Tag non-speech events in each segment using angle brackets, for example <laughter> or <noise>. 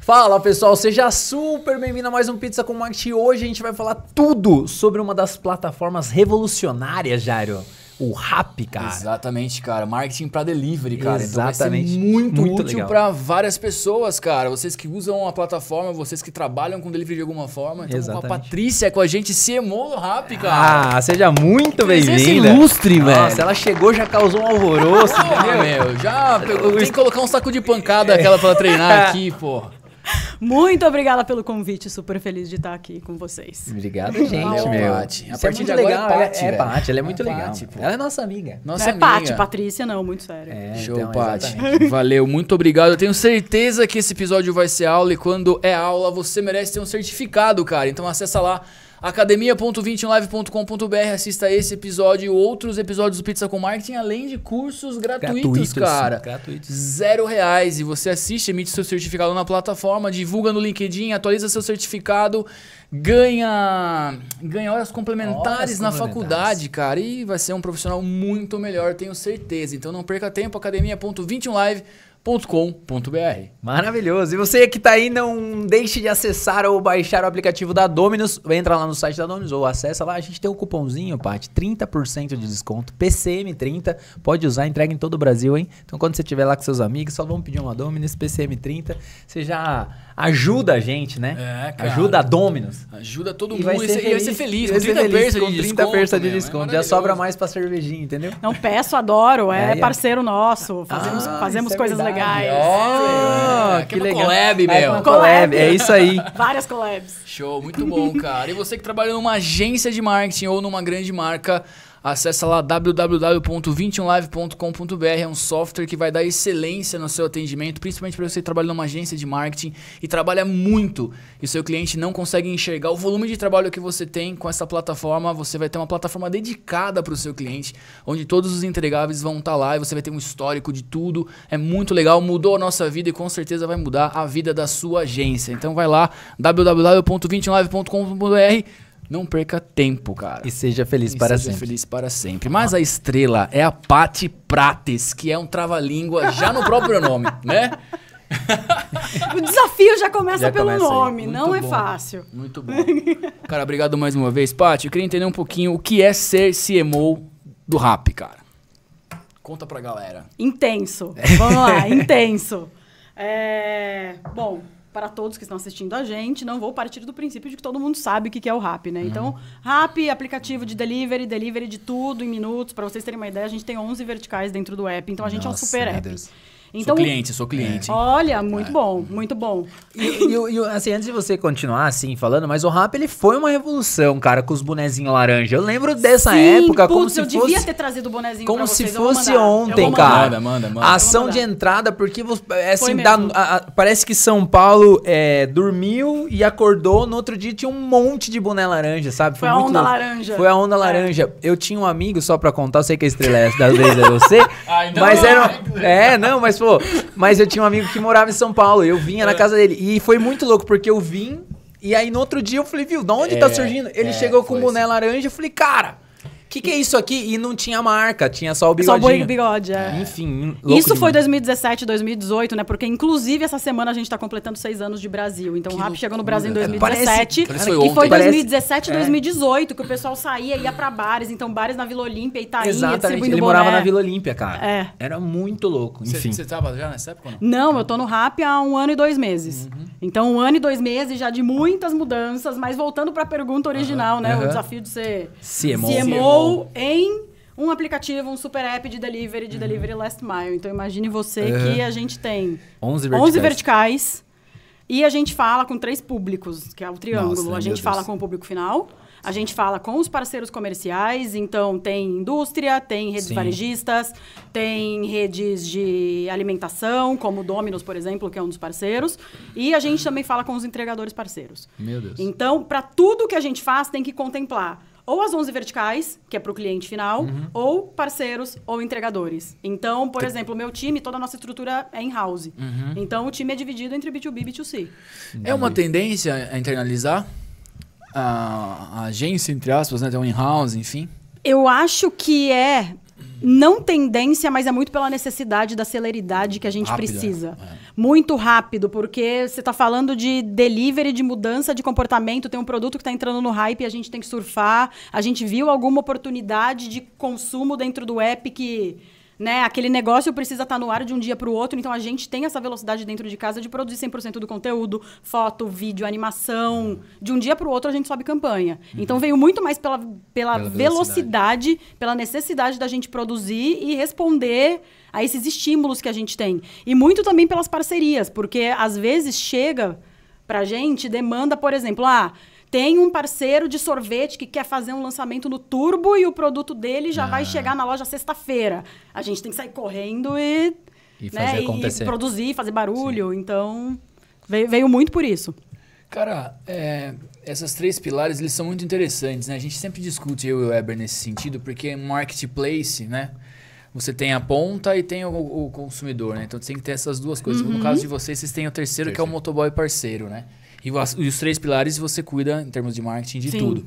Fala pessoal, seja super bem-vindo a mais um Pizza com Marketing. Hoje a gente vai falar tudo sobre uma das plataformas revolucionárias, Jairo. O Rap, cara. Exatamente, cara. Marketing para delivery, cara. Então Exatamente. Então muito, muito útil para várias pessoas, cara. Vocês que usam a plataforma, vocês que trabalham com delivery de alguma forma. Então, Exatamente. a Patrícia é com a gente, CMO do Rap, cara. Ah, seja muito bem-vinda. ilustre, velho. Nossa, ela chegou já causou um alvoroço, entendeu? meu, já pegou, tem que colocar um saco de pancada <laughs> aquela para treinar aqui, porra. Muito obrigada pelo convite, super feliz de estar aqui com vocês. Obrigada, gente, oh, meu. Pati. A Isso partir é de agora é legal, é Pati, é, é Pati, ela é muito é legal. ela é nossa amiga. Nossa é amiga. Pati, Patrícia não, muito sério. É, Show, então, Pati. Valeu, muito obrigado. Eu tenho certeza que esse episódio vai ser aula e quando é aula, você merece ter um certificado, cara. Então acessa lá academia.21live.com.br, assista esse episódio e outros episódios do Pizza com Marketing, além de cursos gratuitos, gratuitos cara. Gratuitos. Zero reais. E você assiste, emite seu certificado na plataforma, divulga no LinkedIn, atualiza seu certificado, ganha, ganha horas complementares horas na complementares. faculdade, cara. E vai ser um profissional muito melhor, tenho certeza. Então não perca tempo, academia.21live.com.br dominus.com.br. Maravilhoso. E você que está aí, não deixe de acessar ou baixar o aplicativo da Dominus. Entra lá no site da Dominus ou acessa lá. A gente tem um cupomzinho, Paty, 30% de desconto, PCM30. Pode usar, entrega em todo o Brasil, hein? Então quando você estiver lá com seus amigos, só vão pedir uma Dominus PCM30. Você já ajuda a gente, né? É, cara. Ajuda a Dominus. Ajuda todo e mundo. Vai ser e feliz, vai ser feliz. Com 30 de desconto. 30 de é desconto. já sobra mais pra cervejinha, entendeu? Não peço, adoro. É, é, é. parceiro nosso. Fazemos, ah, fazemos é coisas legais. Oh, que, que legal. collab, meu. collab. É isso aí. <laughs> Várias collabs. Show, muito bom, cara. E você que trabalha numa agência de marketing ou numa grande marca... Acesse lá www.21live.com.br, é um software que vai dar excelência no seu atendimento, principalmente para você que trabalha numa agência de marketing e trabalha muito e seu cliente não consegue enxergar o volume de trabalho que você tem com essa plataforma. Você vai ter uma plataforma dedicada para o seu cliente, onde todos os entregáveis vão estar tá lá e você vai ter um histórico de tudo. É muito legal, mudou a nossa vida e com certeza vai mudar a vida da sua agência. Então vai lá www.21live.com.br não perca tempo, cara. E seja feliz e para seja sempre. feliz para sempre. Mas a estrela é a Pati Prates, que é um trava-língua já no próprio nome, <laughs> né? o desafio já começa já pelo começa nome, não é bom, é fácil. Muito bom. cara, obrigado mais uma vez. Paty, eu queria entender um pouquinho o que é ser CMO do rap, cara. Conta pra galera. Intenso. Vamos lá, <laughs> intenso. É... Bom, para todos que estão assistindo a gente, não vou partir do princípio de que todo mundo sabe o que é o RAP, né? Então, uhum. Então, RAP, aplicativo de delivery, delivery de tudo em minutos. Para vocês terem uma ideia, a gente tem 11 verticais dentro do app. Então, a gente Nossa, é um super app. Deus. Então, sou cliente, sou cliente. É. Olha, muito é. bom, muito bom. E, e, e, assim, antes de você continuar assim falando, mas o rap ele foi uma revolução, cara, com os bonezinhos laranja. Eu lembro dessa Sim, época putz, como se eu fosse, devia ter trazido o bonezinho Como vocês, se fosse ontem, cara. Manda, manda, manda. A ação de entrada porque é, assim, dá, a, a, parece que São Paulo é, dormiu e acordou no outro dia tinha um monte de boné laranja, sabe? Foi, foi a onda louco. laranja. Foi a onda é. laranja. Eu tinha um amigo só para contar, eu sei que a estrela é das vezes é você, <laughs> ah, então mas não, era, é, não, mas mas, pô, mas eu tinha um amigo que morava em São Paulo. Eu vinha na é. casa dele. E foi muito louco, porque eu vim. E aí no outro dia eu falei, viu, de onde tá é, tá surgindo? Ele é, chegou com o boné assim. laranja. Eu falei, cara que, que é isso aqui? E não tinha marca, tinha só o bigode. Só o bigode, é. é. Enfim, louco Isso demais. foi 2017, 2018, né? Porque, inclusive, essa semana a gente está completando seis anos de Brasil. Então, que o rap chegou no Brasil em 2017. Parece, parece foi e foi é. 2017, e 2018, que o pessoal saía e ia pra bares. Então, bares na Vila Olímpia, Itaí, Exatamente, ele morava na Vila Olímpia, cara. É. Era muito louco, enfim. Você tava já nessa época não? Não, eu tô no rap há um ano e dois meses. Uhum. Então, um ano e dois meses já de muitas mudanças. Mas voltando pra pergunta original, uhum. né? Uhum. O desafio de ser... se CMO ou em um aplicativo, um super app de delivery, de uhum. delivery last mile. Então imagine você uhum. que a gente tem 11 verticais. 11 verticais. e a gente fala com três públicos, que é o triângulo. Nossa, a gente fala com o público final, a gente fala com os parceiros comerciais, então tem indústria, tem redes Sim. varejistas, tem redes de alimentação, como o Domino's, por exemplo, que é um dos parceiros, e a gente também fala com os entregadores parceiros. Meu Deus. Então, para tudo que a gente faz, tem que contemplar ou as 11 verticais, que é para o cliente final, uhum. ou parceiros ou entregadores. Então, por Tem... exemplo, meu time, toda a nossa estrutura é in-house. Uhum. Então, o time é dividido entre B2B e B2C. É uma tendência a internalizar a, a agência, entre aspas, né? Tem um in-house, enfim. Eu acho que é não tendência, mas é muito pela necessidade da celeridade que a gente precisa. É. Muito rápido, porque você está falando de delivery, de mudança de comportamento, tem um produto que está entrando no hype e a gente tem que surfar. A gente viu alguma oportunidade de consumo dentro do app que né? Aquele negócio precisa estar tá no ar de um dia para o outro, então a gente tem essa velocidade dentro de casa de produzir 100% do conteúdo, foto, vídeo, animação. Uhum. De um dia para o outro a gente sobe campanha. Uhum. Então veio muito mais pela, pela, pela velocidade. velocidade, pela necessidade da gente produzir e responder a esses estímulos que a gente tem. E muito também pelas parcerias, porque às vezes chega a gente demanda, por exemplo, ah, tem um parceiro de sorvete que quer fazer um lançamento no turbo e o produto dele já ah. vai chegar na loja sexta-feira. A gente tem que sair correndo e, e, né, fazer acontecer. e produzir, fazer barulho. Sim. Então, veio, veio muito por isso. Cara, é, essas três pilares eles são muito interessantes, né? A gente sempre discute eu e o Weber nesse sentido, porque marketplace, né? Você tem a ponta e tem o, o consumidor, né? Então você tem que ter essas duas coisas. Uhum. No caso de vocês, vocês têm o terceiro, terceiro, que é o motoboy parceiro, né? E, os três pilares você cuida em termos de marketing de Sim. tudo.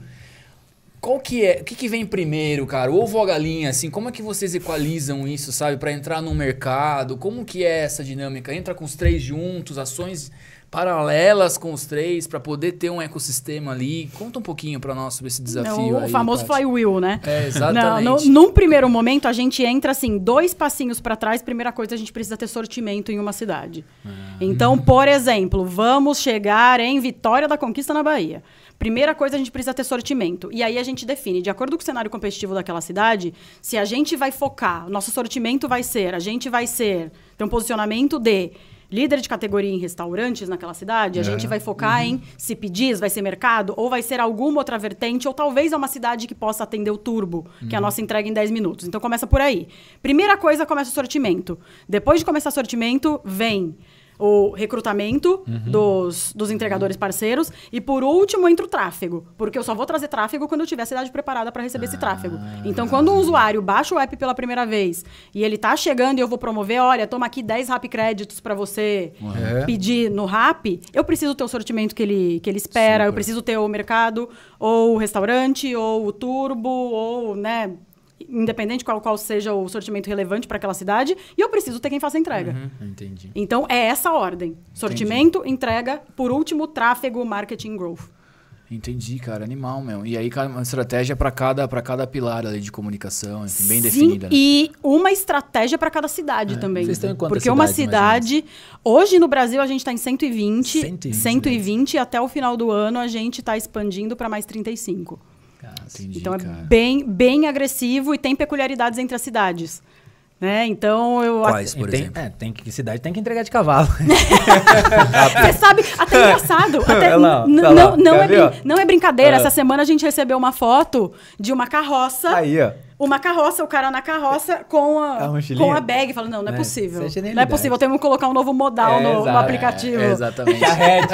Qual que é? O que, que vem primeiro, cara? O ovo ou a galinha, assim? Como é que vocês equalizam isso, sabe? para entrar no mercado? Como que é essa dinâmica? Entra com os três juntos, ações paralelas com os três para poder ter um ecossistema ali. Conta um pouquinho para nós sobre esse desafio. O aí, famoso flywheel, né? É, exatamente. Não, no, num primeiro momento, a gente entra assim, dois passinhos para trás. Primeira coisa, a gente precisa ter sortimento em uma cidade. Ah. Então, por exemplo, vamos chegar em Vitória da Conquista na Bahia. Primeira coisa, a gente precisa ter sortimento. E aí a gente define, de acordo com o cenário competitivo daquela cidade, se a gente vai focar, nosso sortimento vai ser, a gente vai ser, ter um posicionamento de líder de categoria em restaurantes naquela cidade, a é. gente vai focar uhum. em se pedis, vai ser mercado, ou vai ser alguma outra vertente, ou talvez é uma cidade que possa atender o turbo, uhum. que é a uhum. nossa entrega em 10 minutos. Então começa por aí. Primeira coisa, começa o sortimento. Depois de começar o sortimento, vem o recrutamento uhum. dos, dos entregadores uhum. parceiros. E por último, entra o tráfego. Porque eu só vou trazer tráfego quando eu tiver a cidade preparada para receber ah. esse tráfego. Então, tá. quando um usuário baixa o app pela primeira vez e ele tá chegando e eu vou promover, olha, toma aqui 10 rap créditos para você é. pedir no rap, eu preciso ter o sortimento que ele, que ele espera, Super. eu preciso ter o mercado, ou o restaurante, ou o turbo, ou, né, independente qual, qual seja o sortimento relevante para aquela cidade, e eu preciso ter quem faça a entrega. Uhum, entendi. Então é essa a ordem: sortimento, entendi. entrega, por último, tráfego, marketing, growth. Entendi, cara, animal, meu. E aí uma estratégia para cada para cada pilar ali de comunicação, enfim, assim, bem Sim, definida. Né? E uma estratégia para cada cidade é. também. Vocês estão em Porque uma cidade, hoje no Brasil a gente está em 120, 120, 120 e né? até o final do ano a gente está expandindo para mais 35. Entendi, então é cara. bem, bem agressivo e tem peculiaridades entre as cidades. Né? Então eu Quais, por tem, exemplo? É, tem que cidade tem que entregar de cavalo. <laughs> Você sabe, até engraçado. <laughs> Até, lá, não, não, não, é não é brincadeira. É. Essa semana a gente recebeu uma foto de uma carroça. Aí, ó uma carroça, o cara na carroça com a, a com a bag. Falando, não, não é, é possível. Não é possível, temos que colocar um novo modal é, no, no, aplicativo. É, exatamente. <laughs> Carrete.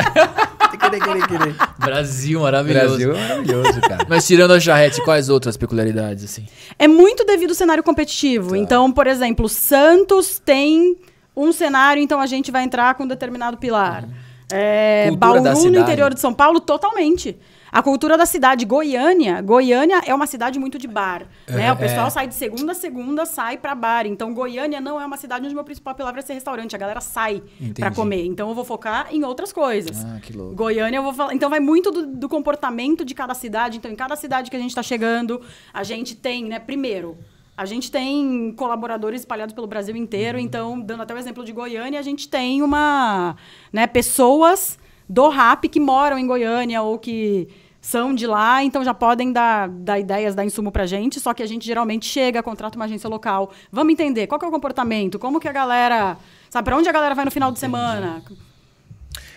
Brasil maravilhoso. Brasil é maravilhoso, cara. Mas tirando a charrete, quais outras peculiaridades, assim? É muito devido ao cenário competitivo. Tá. Então, por exemplo, Santos tem um cenário, então a gente vai entrar com um determinado pilar. Uhum. É, Bauru, no interior de São Paulo, totalmente. A cultura da cidade Goiânia, Goiânia é uma cidade muito de bar, é, né? O é. pessoal é. sai de segunda a segunda, sai para bar. Então Goiânia não é uma cidade onde meu principal palavra é ser restaurante, a galera sai para comer. Então eu vou focar em outras coisas. Ah, que louco. Goiânia eu vou falar, então vai muito do, do comportamento de cada cidade. Então em cada cidade que a gente está chegando, a gente tem, né, primeiro, a gente tem colaboradores espalhados pelo Brasil inteiro, uhum. então, dando até o exemplo de Goiânia, a gente tem uma, né, pessoas do RAP que moram em Goiânia ou que são de lá, então já podem dar, dar ideias, dar insumo para gente, só que a gente geralmente chega, contrata uma agência local, vamos entender qual é o comportamento, como que a galera, sabe, para onde a galera vai no final de semana.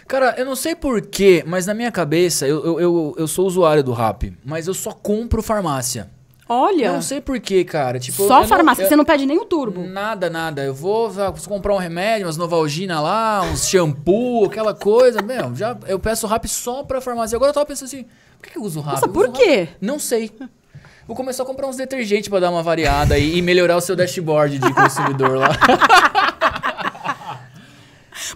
Cara, eu não sei porquê, mas na minha cabeça, eu, eu, eu, eu sou usuário do RAP, mas eu só compro farmácia. Olha. Não sei porquê, cara. Tipo, Só farmácia, não, eu, você não pede nem o turbo. Nada, nada. Eu vou, vou comprar um remédio, umas Novalgina lá, uns shampoo, aquela coisa. Meu, já, eu peço rap só pra farmácia. Agora eu tava pensando assim, por que, eu uso rap? Nossa, por quê? Não sei. Vou começar a comprar uns detergentes para dar uma variada e, e melhorar o seu dashboard de consumidor lá. <laughs>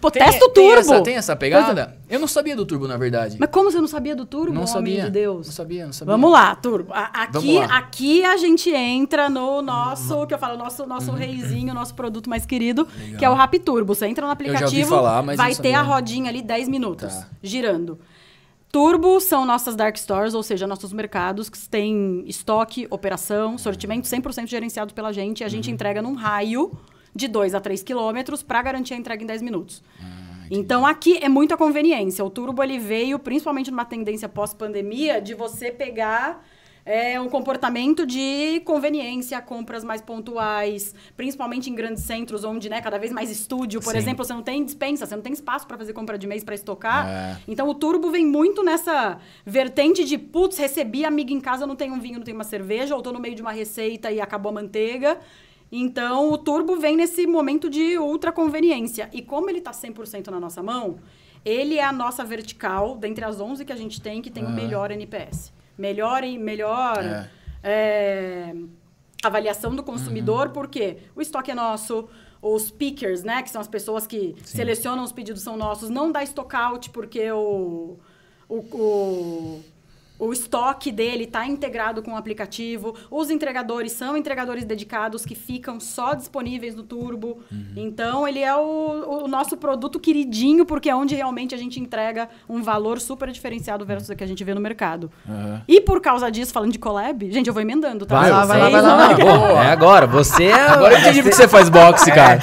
Pô, tem, testa o é, turbo. Tem essa, tem essa pegada? É. Eu não sabia do turbo, na verdade. Mas como você não sabia do turbo, não sabia, de Deus? Não sabia, não sabia. Vamos lá, turbo. aqui, lá. aqui a gente entra no nosso, hum. que eu falo, nosso, nosso hum. reizinho, nosso produto mais querido, Legal. que é o Rap Turbo. Você entra no aplicativo, falar, vai ter a rodinha ali 10 minutos, tá. girando. Turbo são nossas dark stores, ou seja, nossos mercados que têm estoque, operação, sortimento 100% gerenciado pela gente. E a gente uhum. entrega num raio de 2 a 3 quilômetros para garantir a entrega em 10 minutos. Ah, então aqui é muita conveniência. O turbo ele veio principalmente numa tendência pós-pandemia de você pegar é um comportamento de conveniência, compras mais pontuais, principalmente em grandes centros onde, né, cada vez mais estúdio, por Sim. exemplo, você não tem dispensa, você não tem espaço para fazer compra de mês para estocar. É. Então o turbo vem muito nessa vertente de putz, recebi amigo em casa, não tem um vinho, não tem uma cerveja, ou estou no meio de uma receita e acabou a manteiga. Então, o turbo vem nesse momento de ultra conveniência. E como ele está 100% na nossa mão, ele é a nossa vertical, dentre as 11 que a gente tem, que tem o uhum. melhor NPS. Melhor, melhor é. É, avaliação do consumidor, uhum. porque o estoque é nosso, os pickers, né? Que são as pessoas que Sim. selecionam os pedidos são nossos. Não dá out porque o, o, o o estoque dele está integrado com o aplicativo, os entregadores são entregadores dedicados que ficam só disponíveis no Turbo. Uhum. Então, ele é o, o, nosso produto queridinho, porque é onde realmente a gente entrega um valor super diferenciado versus o que a gente vê no mercado. Uhum. E por causa disso, falando de collab, gente, eu vou emendando, tá? Vai, lá, vai lá, vai lá. É agora, você é... Agora eu entendi porque você faz boxe, é. cara.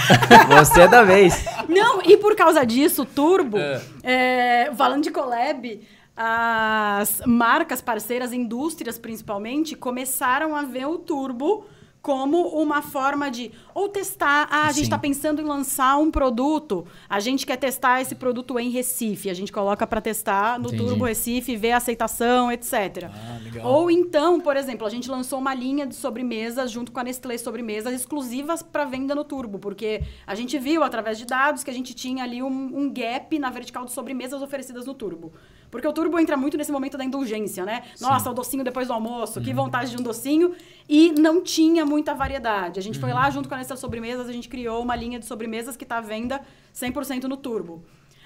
É. <laughs> Você é da vez. Não, e por causa disso, Turbo, é. É, falando de collab, as marcas parceiras, indústrias principalmente, começaram a ver o turbo como uma forma de ou testar, ah, a gente está pensando em lançar um produto, a gente quer testar esse produto em Recife, a gente coloca para testar no Entendi. Turbo Recife, ver a aceitação, etc. Ah, ou então, por exemplo, a gente lançou uma linha de sobremesas junto com a Nestlé sobremesas exclusivas para venda no Turbo, porque a gente viu através de dados que a gente tinha ali um, um gap na vertical de sobremesas oferecidas no Turbo. Porque o turbo entra muito nesse momento da indulgência, né? Sim. Nossa, o docinho depois do almoço, que uhum. vontade de um docinho. E não tinha muita variedade. A gente foi uhum. lá junto com a Nestlé Sobremesas, a gente criou uma linha de sobremesas que está à venda 100% no turbo.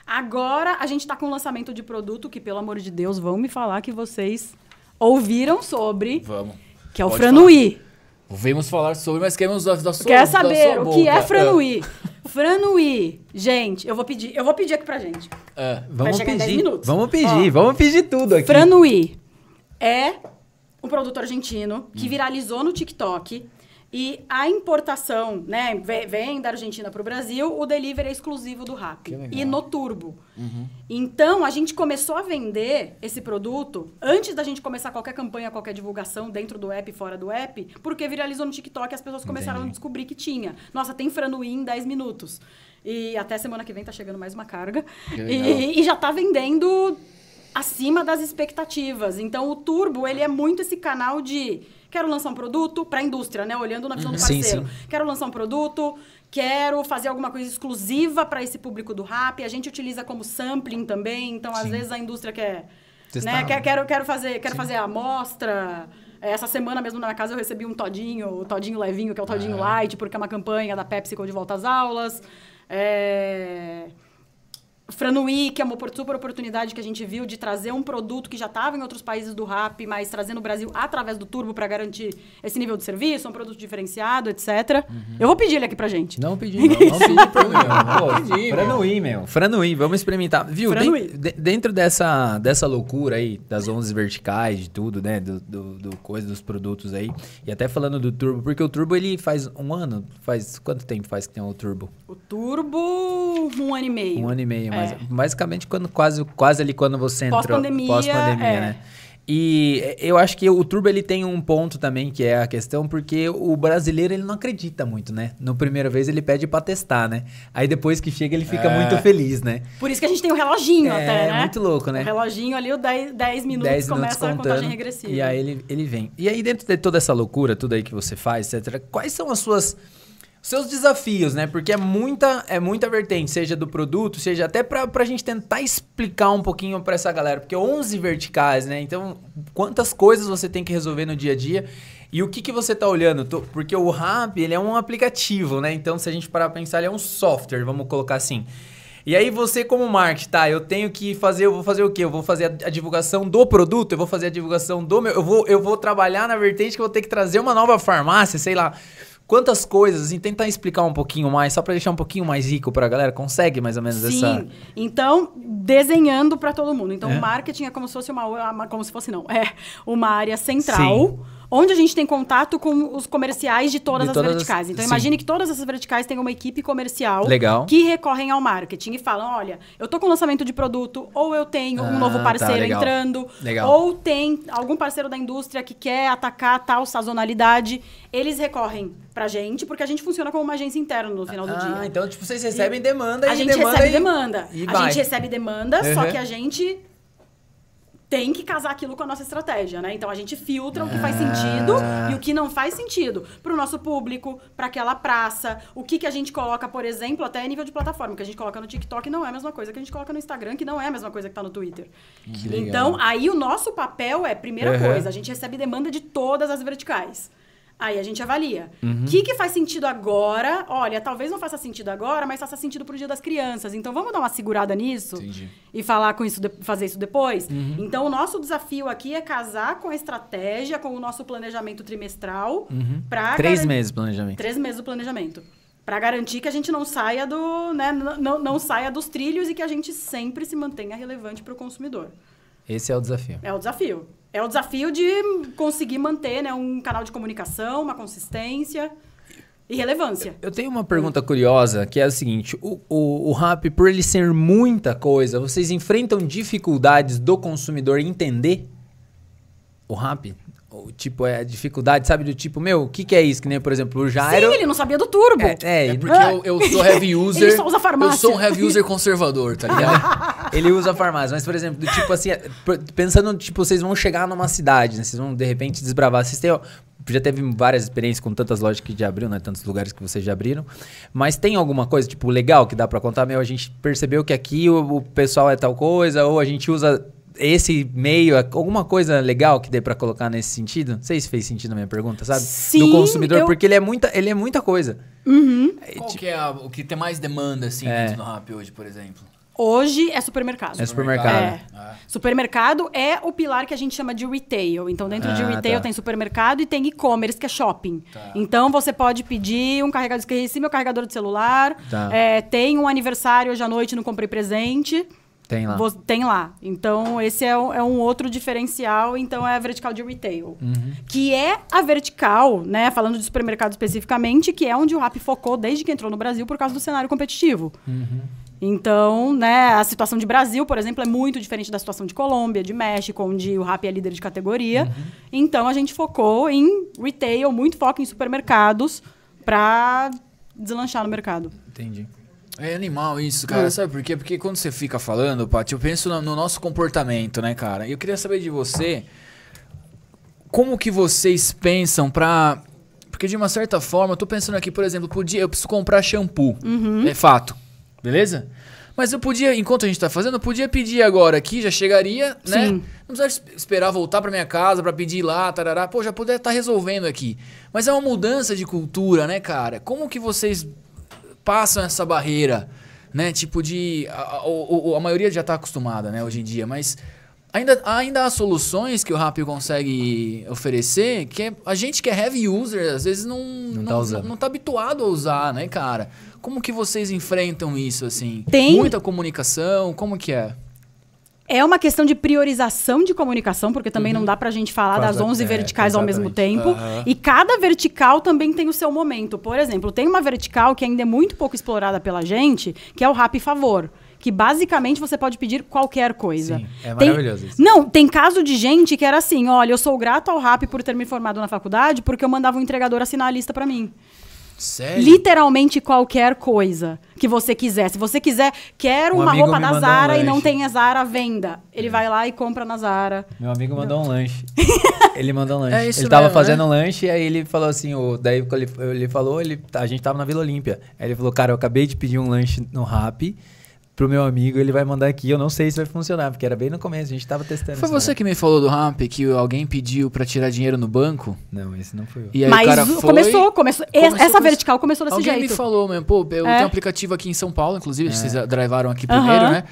Agora a gente está com um lançamento de produto que, pelo amor de Deus, vão me falar que vocês ouviram sobre. Vamos. Que é o Pode Franui. Falar. falar sobre, mas queremos da, sua Quer saber da sua o que é Franui? É. Franui, gente, eu vou pedir, eu vou pedir aqui pra gente. É, vamos pedir. Vamos pedir, Ó, vamos pedir tudo aqui. Franui é um produtor argentino que viralizou no TikTok e a importação, né, vem da Argentina para o Brasil, o delivery é exclusivo do RAP e no Turbo. Uhum. Então, a gente começou a vender esse produto antes da gente começar qualquer campanha, qualquer divulgação dentro do app, fora do app, porque viralizou no TikTok e as pessoas começaram Entendi. a descobrir que tinha. Nossa, tem franui em 10 minutos. E até semana que vem tá chegando mais uma carga. E, e, já tá vendendo acima das expectativas. Então, o Turbo, ele é muito esse canal de Quero lançar um produto para a indústria, né? Olhando na visão uhum. do parceiro. Sim, sim. Quero lançar um produto, quero fazer alguma coisa exclusiva para esse público do rap. A gente utiliza como sampling também, então sim. às vezes a indústria quer, né, Testar, né? Quer, quero, quero fazer, quero fazer a amostra. É, essa semana mesmo na minha casa eu recebi um todinho, o todinho levinho, que é o todinho ah. light, porque é uma campanha da Pepsi de volta às aulas. É... Franui, que é uma super oportunidade que a gente viu de trazer um produto que já estava em outros países do rap, mas trazendo o Brasil através do Turbo para garantir esse nível de serviço, um produto diferenciado, etc. Uhum. Eu vou pedir ele aqui pra gente. Não pedi, não, não pedi <laughs> pro meu. pedi, Franui, meu. Franui, vamos experimentar. Viu, De, dentro dessa, dessa loucura aí, das ondas verticais, de tudo, né, do, do, do, coisa, dos produtos aí, e até falando do Turbo, porque o Turbo, ele faz um ano, faz quanto tempo faz que tem o Turbo? O Turbo, um ano e meio. Um ano e meio, é. Mas, é. Basicamente, quando, quase, quase ali quando você entrou. Pós-pandemia. Pós-pandemia, é. né? E eu acho que o Turbo ele tem um ponto também que é a questão, porque o brasileiro ele não acredita muito, né? No primeira vez ele pede para testar, né? Aí depois que chega ele fica é. muito feliz, né? Por isso que a gente tem um reloginho é, até, né? É muito louco, né? O reloginho ali, o 10, minutos, dez começa minutos a contagem regressiva. E aí ele, ele vem. E aí dentro de toda essa loucura, tudo aí que você faz, etc., quais são as suas seus desafios, né? Porque é muita, é muita vertente, seja do produto, seja até para a gente tentar explicar um pouquinho para essa galera, porque 11 verticais, né? Então, quantas coisas você tem que resolver no dia a dia e o que, que você está olhando? Porque o Rap, ele é um aplicativo, né? Então, se a gente parar para pensar, ele é um software, vamos colocar assim. E aí você como marketing, tá? Eu tenho que fazer, eu vou fazer o quê? Eu vou fazer a, a, divulgação do produto, eu vou fazer a divulgação do meu, eu vou, eu vou trabalhar na vertente que eu vou ter que trazer uma nova farmácia, sei lá quantas coisas, e tentar explicar um pouquinho mais, só para deixar um pouquinho mais rico para a galera, consegue mais ou menos Sim. essa... Sim, então, desenhando para todo mundo. Então, é. marketing é como se fosse uma, Como se fosse, não. É uma área central... Sim onde a gente tem contato com os comerciais de todas de as verticais. Então, as... imagine que todas essas verticais têm uma equipe comercial Legal. que recorrem ao marketing e falam: olha, eu tô com lançamento de produto, ou eu tenho ah, um novo ah, tá, parceiro tá, legal. entrando, legal. ou tem algum parceiro da indústria que quer atacar tal sazonalidade. Eles recorrem pra gente, porque a gente funciona como uma agência interna no final ah, do dia. Então, tipo, vocês recebem e demanda a gente demanda recebe e... demanda. E a vai. gente recebe demanda, uhum. só que a gente tem que casar aquilo com a nossa estratégia, né? Então a gente filtra o que faz ah. sentido e o que não faz sentido para o nosso público, para aquela praça, o que que a gente coloca, por exemplo, até nível de plataforma, que a gente coloca no TikTok não é a mesma coisa que a gente coloca no Instagram, que não é a mesma coisa que está no Twitter. Que então, legal. aí o nosso papel é primeira uhum. coisa, a gente recebe demanda de todas as verticais. Aí a gente avalia. O uhum. que, que faz sentido agora? Olha, talvez não faça sentido agora, mas faça sentido pro dia das crianças. Então vamos dar uma segurada nisso Entendi. e falar com isso, de, fazer isso depois. Uhum. Então o nosso desafio aqui é casar com a estratégia, com o nosso planejamento trimestral. Uhum. Pra Três gar... meses planejamento. Três meses do planejamento. Para garantir que a gente não saia do, né, não, não saia dos trilhos e que a gente sempre se mantenha relevante para o consumidor. Esse é o desafio. É o desafio. É o desafio de conseguir manter né, um canal de comunicação, uma consistência e relevância. Eu tenho uma pergunta curiosa, que é a seguinte: o, o, o rap, por ele ser muita coisa, vocês enfrentam dificuldades do consumidor entender o rap? tipo, é a dificuldade, sabe? Do tipo, meu, o que, que é isso? Que nem, por exemplo, o Jairo. Sim, ele não sabia do turbo. É, é, é porque ah. eu, eu, sou heavy <laughs> user. ele só usa farmácia. Eu sou um heavy user conservador, tá ligado? <laughs> ele usa farmácia. Mas, por exemplo, do tipo assim, é, pensando, tipo, vocês vão chegar numa cidade, né? Vocês vão, de repente, desbravar. Vocês têm. Ó, já teve várias experiências com tantas lojas que já abriu, né? Tantos lugares que vocês já abriram. Mas tem alguma coisa, tipo, legal que dá para contar? Meu, a gente percebeu que aqui o, o pessoal é tal coisa, ou a gente usa esse meio, é alguma coisa legal que dê para colocar nesse sentido? Não sei se fez sentido a minha pergunta, sabe? Sim, Do consumidor, eu... porque ele é muita, ele é muita coisa. Uhum. É, Qual tipo... que é a, o que tem mais demanda, assim, é. dentro do rap hoje, por exemplo? Hoje é supermercado. É supermercado. É. é. Supermercado é o pilar que a gente chama de retail. Então, dentro ah, de retail tá. tem supermercado e tem e-commerce, que é shopping. Tá. Então, você pode pedir um carregador, esqueci meu carregador de celular. Tá. É, tem um aniversário hoje à noite, não comprei presente. Tem lá. Tem lá. Então, esse é um, é um outro diferencial. Então, é a vertical de retail. Uhum. Que é a vertical, né? Falando de supermercado especificamente, que é onde o RAP focou desde que entrou no Brasil por causa do cenário competitivo. Uhum. Então, né, a situação de Brasil, por exemplo, é muito diferente da situação de Colômbia, de México, onde o RAP é líder de categoria. Uhum. Então, a gente focou em retail, muito foco em supermercados, para deslanchar no mercado. Entendi. É animal isso, cara. Sabe por quê? Porque quando você fica falando, Paty, eu penso no, no nosso comportamento, né, cara? E eu queria saber de você como que vocês pensam pra. Porque de uma certa forma, eu tô pensando aqui, por exemplo, podia, eu preciso comprar shampoo. Uhum. É fato. Beleza? Mas eu podia, enquanto a gente tá fazendo, eu podia pedir agora aqui, já chegaria, né? Sim. né? Não precisa esperar voltar para minha casa para pedir lá, tarará. Pô, já poderia estar tá resolvendo aqui. Mas é uma mudança de cultura, né, cara? Como que vocês passam essa barreira, né? Tipo de. A, a, a maioria já está acostumada, né, hoje em dia, mas. Ainda, ainda há soluções que o Rap consegue oferecer que a gente que é heavy user, às vezes não, não, tá não, não, não tá habituado a usar, né, cara? Como que vocês enfrentam isso, assim? Tem. Muita comunicação, como que é? É uma questão de priorização de comunicação, porque também uhum. não dá para a gente falar Faz das 11 é, verticais exatamente. ao mesmo tempo. Uhum. E cada vertical também tem o seu momento. Por exemplo, tem uma vertical que ainda é muito pouco explorada pela gente, que é o Rap Favor que basicamente você pode pedir qualquer coisa. Sim, é maravilhoso tem, isso. Não, tem caso de gente que era assim, olha, eu sou grato ao RAP por ter me formado na faculdade, porque eu mandava um entregador assinar a lista para mim. Sério? Literalmente qualquer coisa que você quiser. Se você quiser, quer um uma roupa da Zara um e não tem a Zara venda, ele é. vai lá e compra na Zara. Meu amigo mandou não. um lanche. <laughs> ele mandou um lanche. É isso ele mesmo, tava né? fazendo né? um lanche e aí ele falou assim, o, daí ele, ele falou, ele, a gente tava na Vila Olímpia. Aí ele falou, cara, eu acabei de pedir um lanche no Rappi pro meu amigo, ele vai mandar aqui. Eu não sei se vai funcionar, porque era bem no começo, a gente tava testando. Foi você hora. Né? que me falou do Ramp que alguém pediu para tirar dinheiro no banco? Não, esse não foi eu. E aí Mas o cara foi, começou, começou, começou Essa vertical começou desse alguém jeito. Alguém me falou meu, pô, eu é. tenho um aplicativo aqui em São Paulo, inclusive, é. vocês drivaram aqui primeiro, uh -huh. né?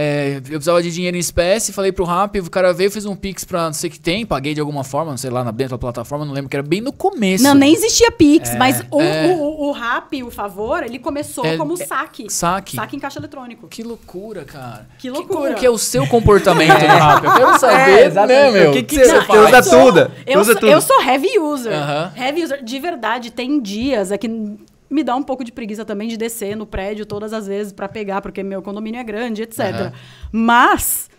É, eu precisava de dinheiro em espécie, falei pro Rap, o cara veio, fez um Pix pra não sei o que tem, paguei de alguma forma, não sei lá, dentro da plataforma, não lembro que era bem no começo. Não, nem existia Pix, é, mas o, é. o, o, Rap, o favor, ele começou é, como é, saque. Saque. Saque em caixa eletrônico. Que loucura, cara. Que loucura. Que, como que é o seu comportamento <laughs> no né, Rap? Eu quero é, saber, né, meu? O que, que, você faz? Usa tudo. Eu, usa sou, tudo. eu sou heavy user. Uh -huh. Heavy user, de verdade, tem dias aqui me dá um pouco de preguiça também de descer no prédio todas as vezes para pegar, porque meu condomínio é grande, etc. Uhum. Mas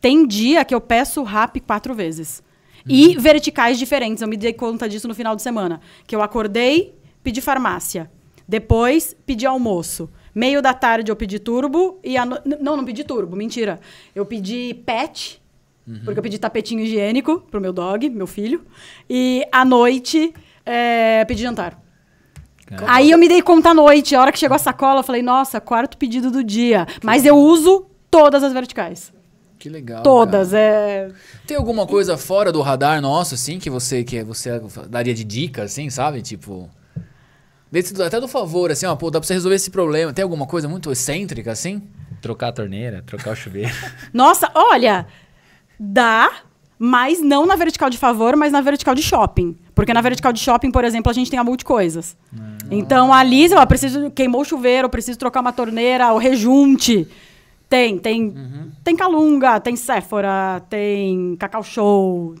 tem dia que eu peço rap quatro vezes. Uhum. E verticais diferentes. Eu me dei conta disso no final de semana. Que eu acordei, pedi farmácia. Depois, pedi almoço. Meio da tarde eu pedi turbo e no... não, não pedi turbo, mentira. Eu pedi pet, uhum. porque eu pedi tapetinho higiênico pro meu dog, meu filho. E à noite é, pedi jantar. Caramba. Aí eu me dei conta à noite, a hora que chegou a sacola, eu falei, nossa, quarto pedido do dia. Que Mas legal. eu uso todas as verticais. Que legal. Todas, cara. é. Tem alguma coisa fora do radar nosso, assim, que você que você daria de dica, assim, sabe? Tipo. Desse, até do favor, assim, ó, pô, dá pra você resolver esse problema. Tem alguma coisa muito excêntrica, assim? Trocar a torneira, trocar o chuveiro. <laughs> Nossa, olha, dá, mas não na vertical de favor, mas na vertical de shopping. Porque na vertical de shopping, por exemplo, a gente tem a multicoisas. Hum. Então, ali, eu preciso queimou o chuveiro, preciso trocar uma torneira, o rejunte. Tem, tem, uhum. tem Calunga, tem Sephora, tem Cacau Show.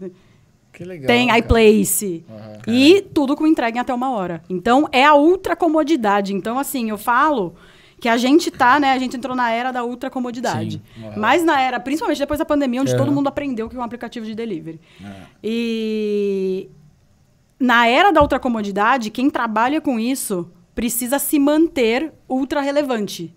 Que legal, tem iPlace. Uhum. E tudo com entrega em até uma hora. Então, é a ultra comodidade. Então, assim, eu falo que a gente tá, né? A gente entrou na era da ultra comodidade. Sim, uhum. Mas na era, principalmente depois da pandemia, onde é. todo mundo aprendeu que é um aplicativo de delivery. É. E na era da comodidade, quem trabalha com isso precisa se manter ultra relevante.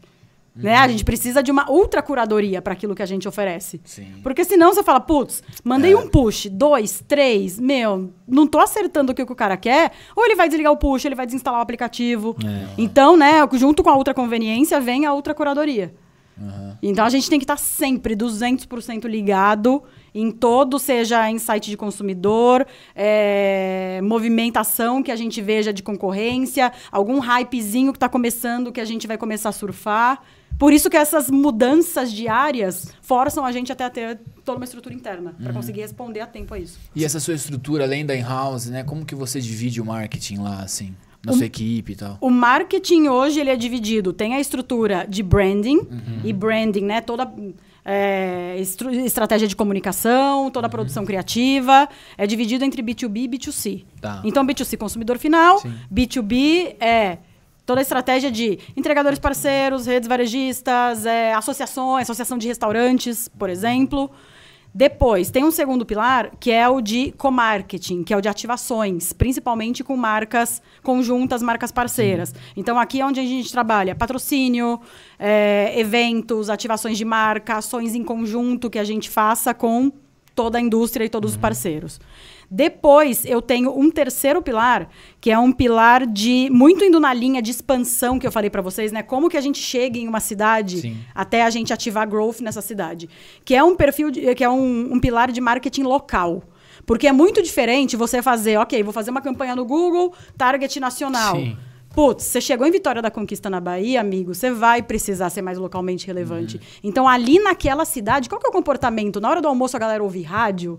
Uhum. Né? A uhum. gente precisa de uma ultra curadoria para aquilo que a gente oferece. Sim. Porque senão você fala, putz, mandei é. um push, dois, três, meu, não tô acertando o que o cara quer, ou ele vai desligar o push, ele vai desinstalar o aplicativo. É. Então, né, junto com a ultra conveniência vem a ultra curadoria. Uhum. Então a gente tem que estar tá sempre 200% ligado em todo, seja em site de consumidor, é, movimentação que a gente veja de concorrência, algum hypezinho que está começando que a gente vai começar a surfar. Por isso que essas mudanças diárias forçam a gente até a ter toda uma estrutura interna, uhum. para conseguir responder a tempo a isso. E essa sua estrutura, além da in-house, né? Como que você divide o marketing lá, assim? na sua equipe e tal. O marketing hoje ele é dividido. Tem a estrutura de branding uhum. e branding, né? Toda é, estratégia de comunicação, toda a uhum. produção criativa. É dividido entre B2B e B2C. Tá. Então, B2C, consumidor final. Sim. B2B é toda a estratégia de entregadores parceiros, redes varejistas, é, associações, associação de restaurantes, por exemplo. Depois, tem um segundo pilar, que é o de co-marketing, que é o de ativações, principalmente com marcas conjuntas, marcas parceiras. Sim. Uhum. Então, aqui é onde a gente trabalha patrocínio, é, eventos, ativações de marca, ações em conjunto que a gente faça com toda a indústria e todos os uhum. parceiros. Depois, eu tenho um terceiro pilar, que é um pilar de muito indo na linha de expansão que eu falei para vocês, né? Como que a gente chega em uma cidade Sim. até a gente ativar growth nessa cidade, que é um perfil de, que é um, um pilar de marketing local. Porque é muito diferente você fazer, ok, vou fazer uma campanha no Google, target nacional. Sim. Putz, você chegou em Vitória da Conquista na Bahia, amigo, você vai precisar ser mais localmente relevante. Uhum. Então, ali naquela cidade, qual que é o comportamento? Na hora do almoço, a galera ouve rádio,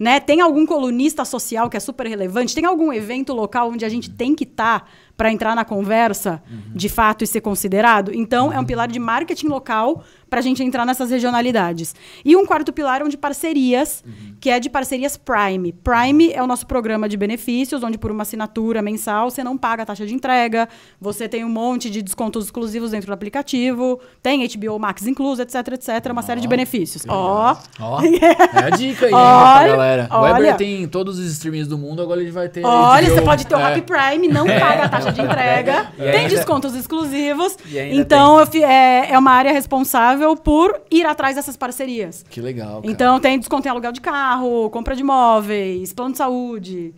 né? Tem algum colunista social que é super relevante? Tem algum evento local onde a gente uhum. tem que estar tá para entrar na conversa, uhum. de fato, e ser considerado? Então, é um uhum. pilar de marketing local para a gente entrar nessas regionalidades. E um quarto pilar é um de parcerias, uhum. que é de parcerias Prime. Prime é o nosso programa de benefícios, onde por uma assinatura mensal você não paga a taxa de entrega, você tem um monte de descontos exclusivos dentro do aplicativo, tem HBO Max incluso, etc, etc, uma oh, série de benefícios. Ó. Ó. Oh. <laughs> é a dica aí, olha, galera. Olha. O Weber tem todos os streamings do mundo, agora ele vai ter Olha, HBO. você pode ter o Happy é. Prime, não é. paga a taxa de <laughs> entrega, é. tem descontos exclusivos. então, é, é uma área responsável rentável por ir atrás dessas parcerias. Que legal. Cara. Então tem desconto em aluguel de carro, compra de imóveis, plano de saúde.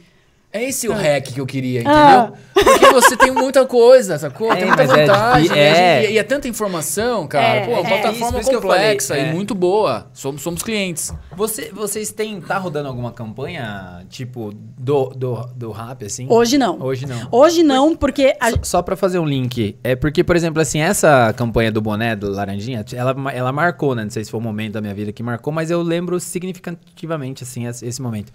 É esse o ah. hack que eu queria, entendeu? Ah. Porque você tem muita coisa, sacou? É, tem muita é vantagem. É, é. E, e, é tanta informação, cara. É, Pô, uma é. plataforma é isso, complexa e muito boa. Somos, somos clientes. Você, vocês têm, tá rodando alguma campanha, tipo, do, do, do rap, assim? Hoje não. Hoje não. Hoje não, porque... A... Só, só pra fazer um link. É porque, por exemplo, assim, essa campanha do boné, do Laranjinha, ela, ela marcou, né? Não sei se foi o momento da minha vida que marcou, mas eu lembro significativamente, assim, esse momento.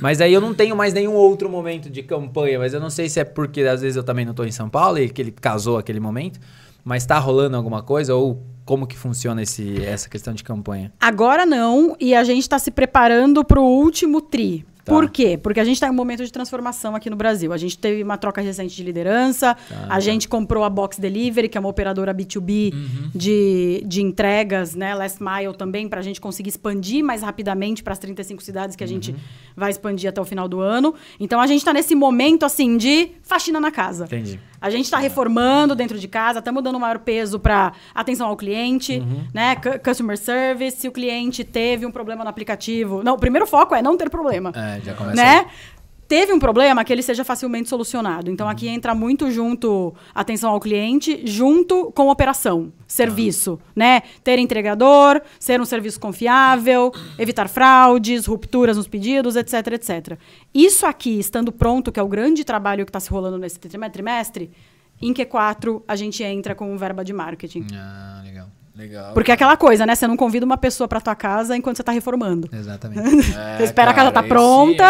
Mas aí eu não tenho mais nenhum outro momento momento de campanha, mas eu não sei se é porque às vezes eu também não estou em São Paulo e que ele casou aquele momento, mas está rolando alguma coisa ou como que funciona esse, essa questão de campanha? Agora não, e a gente está se preparando para o último tri. Tá. Por quê? Porque a gente está em um momento de transformação aqui no Brasil. A gente teve uma troca recente de liderança, tá. a gente comprou a Box Delivery, que é uma operadora B2B uhum. de, de entregas, né? Last Mile também, para a gente conseguir expandir mais rapidamente para as 35 cidades que a uhum. gente vai expandir até o final do ano. Então a gente está nesse momento assim de faxina na casa. Entendi. A gente está reformando dentro de casa, estamos dando maior peso para atenção ao cliente, uhum. né? C customer service. Se o cliente teve um problema no aplicativo. Não, o primeiro foco é não ter problema. É, já começa. Né? teve um problema, que ele seja facilmente solucionado. Então, aqui uhum. entra muito junto atenção ao cliente, junto com operação, serviço, né? Ter entregador, ser um serviço confiável, evitar fraudes, rupturas nos pedidos, etc, etc. Isso aqui, estando pronto, que é o grande trabalho que está se rolando nesse trimestre, em Q4 a gente entra com verba de marketing. Ah, legal. Legal. Porque é aquela coisa, né? Você não convida uma pessoa para tua casa enquanto você tá reformando. Exatamente. <laughs> É, você espera cara, a casa tá pronta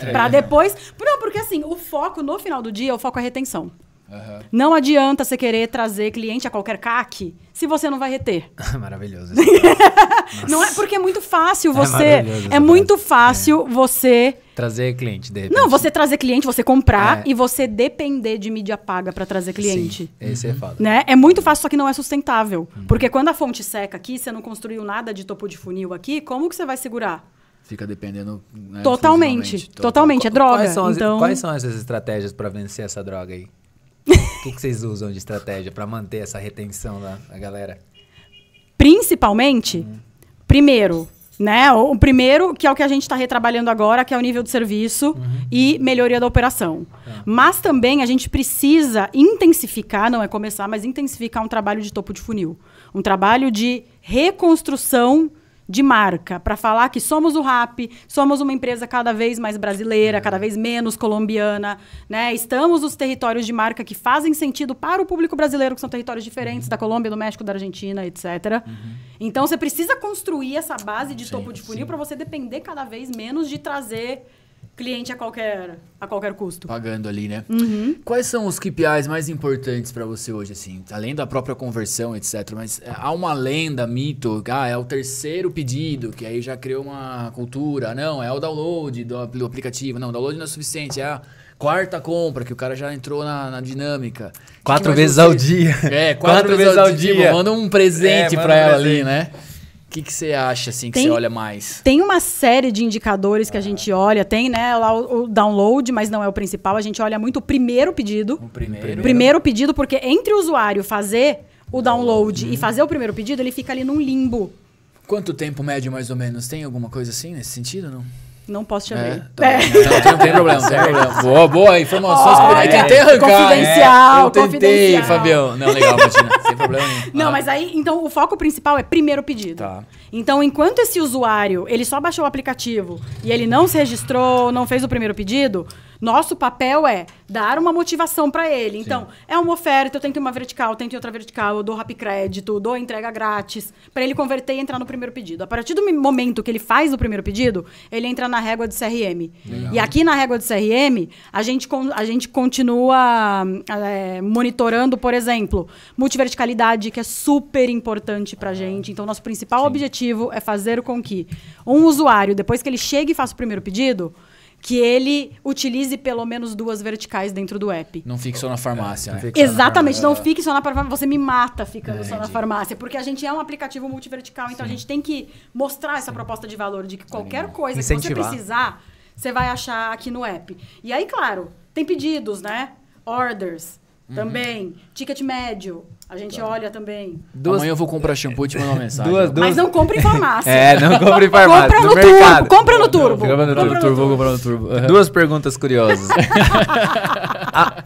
é para né? depois. Não, porque assim, o foco no final do dia, o foco é retenção. Uhum. Não adianta você querer trazer cliente a qualquer CAC se você não vai reter. <laughs> maravilhoso. <laughs> não é porque é muito fácil é você. É, é muito fácil é. você. Trazer cliente, de repente. Não, você trazer cliente, você comprar é. e você depender de mídia paga para trazer cliente. Sim, esse é uhum. fato. Né? É muito fácil, só que não é sustentável. Uhum. Porque quando a fonte seca aqui, você não construiu nada de topo de funil aqui, como que você vai segurar? Fica dependendo. Né, totalmente, totalmente. É droga. Quais são as, então... quais são essas estratégias para vencer essa droga aí? O que, que vocês usam de estratégia para manter essa retenção da, da galera? Principalmente, primeiro, né? O primeiro, que é o que a gente está retrabalhando agora, que é o nível de serviço uhum. e melhoria da operação. Tá. Mas também a gente precisa intensificar, não é começar, mas intensificar um trabalho de topo de funil. Um trabalho de reconstrução de marca para falar que somos o RAP, somos uma empresa cada vez mais brasileira, é. cada vez menos colombiana, né? Estamos os territórios de marca que fazem sentido para o público brasileiro, que são territórios diferentes uhum. da Colômbia, do México, da Argentina, etc. Uhum. Então você precisa construir essa base de sim, topo de funil para você depender cada vez menos de trazer cliente a qualquer, a qualquer custo. Pagando ali, né? Uhum. Quais são os KPIs mais importantes para você hoje, assim? Além da própria conversão, etc. Mas eh, há uma lenda, mito, ah, é o terceiro pedido, que aí já criou uma cultura. Não, é o download do, aplicativo. Não, download não é suficiente, é a quarta compra, que o cara já entrou na, na dinâmica. Quatro vezes ao dia. É, <laughs> quatro, quatro vezes, vezes ao dia. dia. Manda um presente é, para um ela presente. ali, né? O que, você acha, assim, que você olha mais? Tem uma série de indicadores ah. que a ah. gente olha. Tem, né, lá o, o, download, mas não é o principal. A gente olha muito o primeiro pedido. O primeiro. Primeiro pedido, porque entre o usuário fazer o download uhum. e fazer o primeiro pedido, ele fica ali num limbo. Quanto tempo médio, mais ou menos? Tem alguma coisa assim nesse sentido, não? Não posso te é, abrir. É, é. Não, não, tem problema, não tem problema. <laughs> Boa, boa. Informações oh, é, tentei arrancar. Né? Confidencial, eu tentei, confidencial. Fabião. Não, legal, Martina. sem problema nenhum. Não, ah. mas aí, então, o foco principal é primeiro pedido. Tá. Então, enquanto esse usuário, ele só baixou o aplicativo e ele não se registrou, não fez o primeiro pedido, nosso papel é dar uma motivação para ele. Então, é uma oferta, eu tento uma vertical, eu tento outra vertical, eu dou rap crédito, dou entrega grátis, para ele converter e entrar no primeiro pedido. A partir do momento que ele faz o primeiro pedido, ele entra na régua de CRM. Legal. E aqui na régua de CRM, a gente, a gente continua é, monitorando, por exemplo, multiverticalidade, que é super importante pra ah, gente. Então, nosso principal Sim. objetivo é fazer com que um usuário, depois que ele chega e faça o primeiro pedido, que ele utilize pelo menos duas verticais dentro do app. Não fique só na farmácia. É, né? não Exatamente, farmácia. não fique só na farmácia. Você me mata ficando é, só na farmácia, porque a gente é um aplicativo multivertical, então Sim. a gente tem que mostrar essa Sim. proposta de valor de que qualquer coisa Incentivar. que você precisar, você vai achar aqui no app. E aí, claro, tem pedidos, né? Orders. Uhum. Também. Ticket médio. A gente tá. olha também. Duas... Amanhã eu vou comprar shampoo e te mandar uma mensagem. Duas, duas... Mas não compre em farmácia. <laughs> é, não compre em farmácia. compra no, no mercado. Turbo. Compra no turbo. Compra no turbo. no turbo. Duas perguntas curiosas. <laughs> a,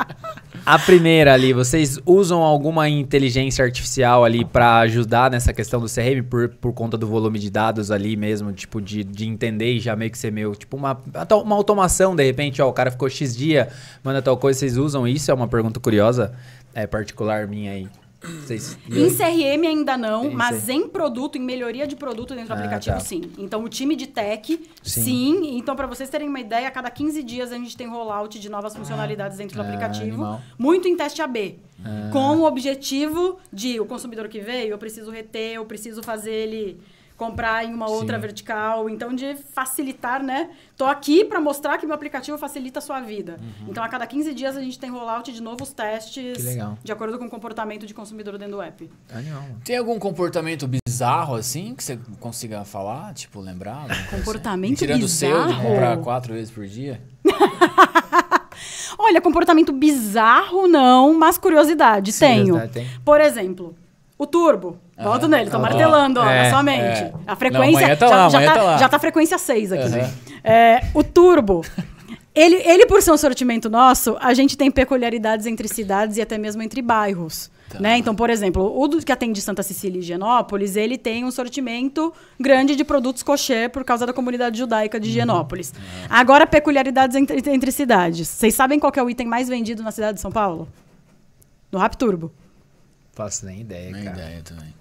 a primeira ali, vocês usam alguma inteligência artificial ali para ajudar nessa questão do CRM por, por conta do volume de dados ali mesmo, tipo, de, de entender e já meio que ser meio, tipo, uma, uma automação, de repente, ó, o cara ficou X dia, manda tal coisa, vocês usam isso? É uma pergunta curiosa, é particular minha aí. Vocês... Em CRM ainda não, mas em produto, em melhoria de produto dentro do ah, aplicativo, tá. sim. Então, o time de tech, sim. sim. Então, para vocês terem uma ideia, a cada 15 dias a gente tem rollout de novas funcionalidades dentro do ah, aplicativo. Animal. Muito em teste AB. Ah. Com o objetivo de o consumidor que veio, eu preciso reter, eu preciso fazer ele comprar em uma outra Sim. vertical, então de facilitar, né? Tô aqui para mostrar que meu aplicativo facilita a sua vida. Uhum. Então a cada 15 dias a gente tem rollout de novos testes, de acordo com o comportamento de consumidor dentro do app. Tem algum comportamento bizarro assim que você consiga falar, tipo lembrar? Comportamento assim? Tirando bizarro. Tirando o seu de comprar quatro vezes por dia. <laughs> Olha, comportamento bizarro não, mas curiosidade, Sim, tenho. Verdade, tem. Por exemplo, o turbo. Volto ah, nele, tô ah, martelando, ó, é, na sua é. mente. É. A frequência. Não, tá, tá, tá lá, já, está tá, já tá frequência 6 aqui. Uhum. É, o turbo. ele, ele, por ser um sortimento nosso, a gente tem peculiaridades entre cidades e até mesmo entre bairros. Tá. Né? Então, por exemplo, o que atende Santa Cecília e Higienópolis, ele tem um sortimento grande de produtos cocher por causa da comunidade judaica de Genópolis Uhum. Ah. Agora, peculiaridades entre, entre cidades. Vocês sabem qual é o item mais vendido na cidade de São Paulo? No Rap Turbo. Faço nem ideia, nem cara. ideia também.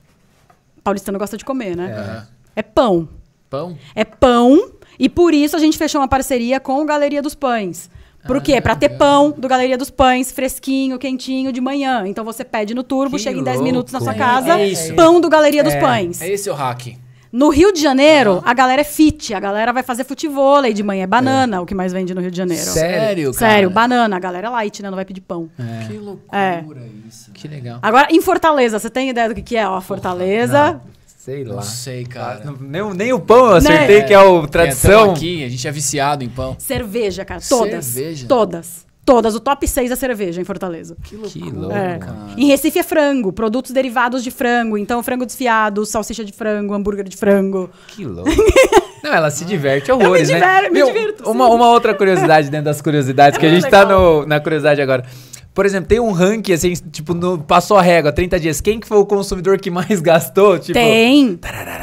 Paulistano gosta de comer, né? É. é pão. Pão? É pão. E por isso a gente fechou uma parceria com o Galeria dos Pães. Por ah, quê? pra ter pão do Galeria dos Pães, fresquinho, quentinho, de manhã. Então você pede no turbo, que chega louco. em 10 minutos na sua né? casa. É, isso. Pão do Galeria dos é. Pães. É esse o hack. No Rio de Janeiro, uhum. a galera é fit, a galera vai fazer futevôlei de manhã. É banana é. o que mais vende no Rio de Janeiro. Sério, cara? Sério, banana. A galera é light, né? Não vai pedir pão. É. Que é. loucura é. isso. Que legal. Agora, em Fortaleza, você tem ideia do que, que é? Ó, Fortaleza. Porra, sei lá. Não sei, cara. nem, nem o pão eu acertei, né? que é o é, tradição. É, aqui, a gente é viciado em pão. Cerveja, cara. Todas. Cerveja? Todas. Todas, o top 6 da cerveja em Fortaleza. Que louco. É. Em Recife é frango, produtos derivados de frango. Então, frango desfiado, salsicha de frango, hambúrguer de frango. Que louco. <laughs> Não, ela se diverte horrores, Eu me né? diver, né? Me Meu, divirto, uma, uma outra curiosidade dentro das curiosidades, é que a gente tá legal. tá no, na curiosidade agora. Por exemplo, tem um ranking, assim, tipo, no, passou a régua, 30 dias. Quem que foi o consumidor que mais <laughs> gastou? Tipo, tem.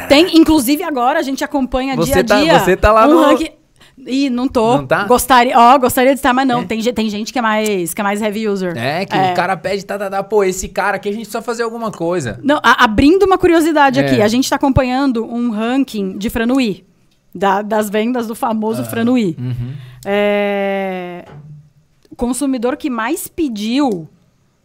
Tem. Inclusive, agora a gente acompanha você dia a tá, dia. Você tá lá um no... Ranking, Ih, não tô. Não tá? Gostaria, ó, gostaria de estar, mas não. É. Tem, tem gente que é mais que é mais heavy user. É, que é. o cara pede, tá, tá, tá, pô, esse cara aqui a gente só fazer alguma coisa. Não, a, abrindo uma curiosidade é. aqui, a gente tá acompanhando um ranking de Franui. Da, das vendas do famoso ah, Franui. Uhum. É, consumidor que mais pediu,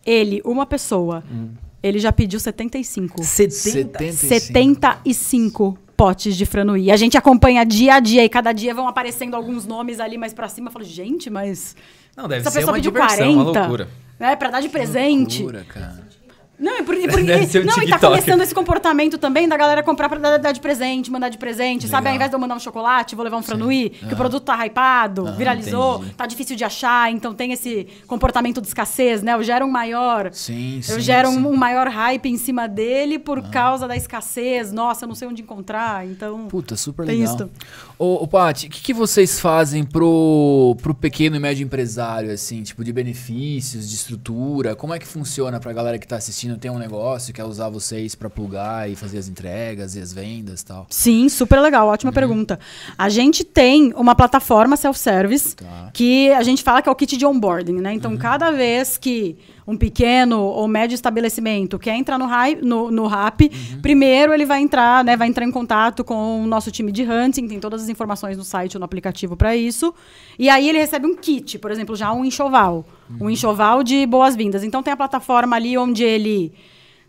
ele, uma pessoa, hum. ele já pediu 75. 70, 75. 75 potes de franui. A gente acompanha dia a dia e cada dia vão aparecendo alguns nomes ali mais para cima. Eu falo, gente, mas. Não, deve essa ser pessoa uma pediu diversão, 40, uma loucura. Né, pra dar de presente. Que loucura, cara. Não, é porque, é <laughs> um não, e tá começando esse comportamento também da galera comprar pra dar, dar de presente, mandar de presente, sabe? Ao invés de eu mandar um chocolate, vou levar um franui, que o produto tá hypado, Ah, viralizou, entendi. tá difícil de achar, então tem esse comportamento de escassez, né? Eu gero um maior. Sim, sim. eu gero sim. um, maior hype em cima dele por ah. causa da escassez. Nossa, eu não sei onde encontrar, então. Puta, super Tem legal. isso. Ô, ô Paty, o que, que vocês fazem pro, pro pequeno e médio empresário, assim, tipo, de benefícios, de estrutura? Como é que funciona pra galera que tá assistindo? Destino tem um negócio, quer usar vocês para plugar e fazer as entregas e as vendas e tal? Sim, super legal, ótima uhum. pergunta. A gente tem uma plataforma self-service tá. que a gente fala que é o kit de onboarding, né? Então, uhum. cada vez que um pequeno ou médio estabelecimento quer entrar no, no, no RAP, uhum. primeiro ele vai entrar, né, vai entrar em contato com o nosso time de hunting, tem todas as informações no site ou no aplicativo para isso. E aí ele recebe um kit, por exemplo, já um enxoval um enxoval de boas-vindas. Então tem a plataforma ali onde ele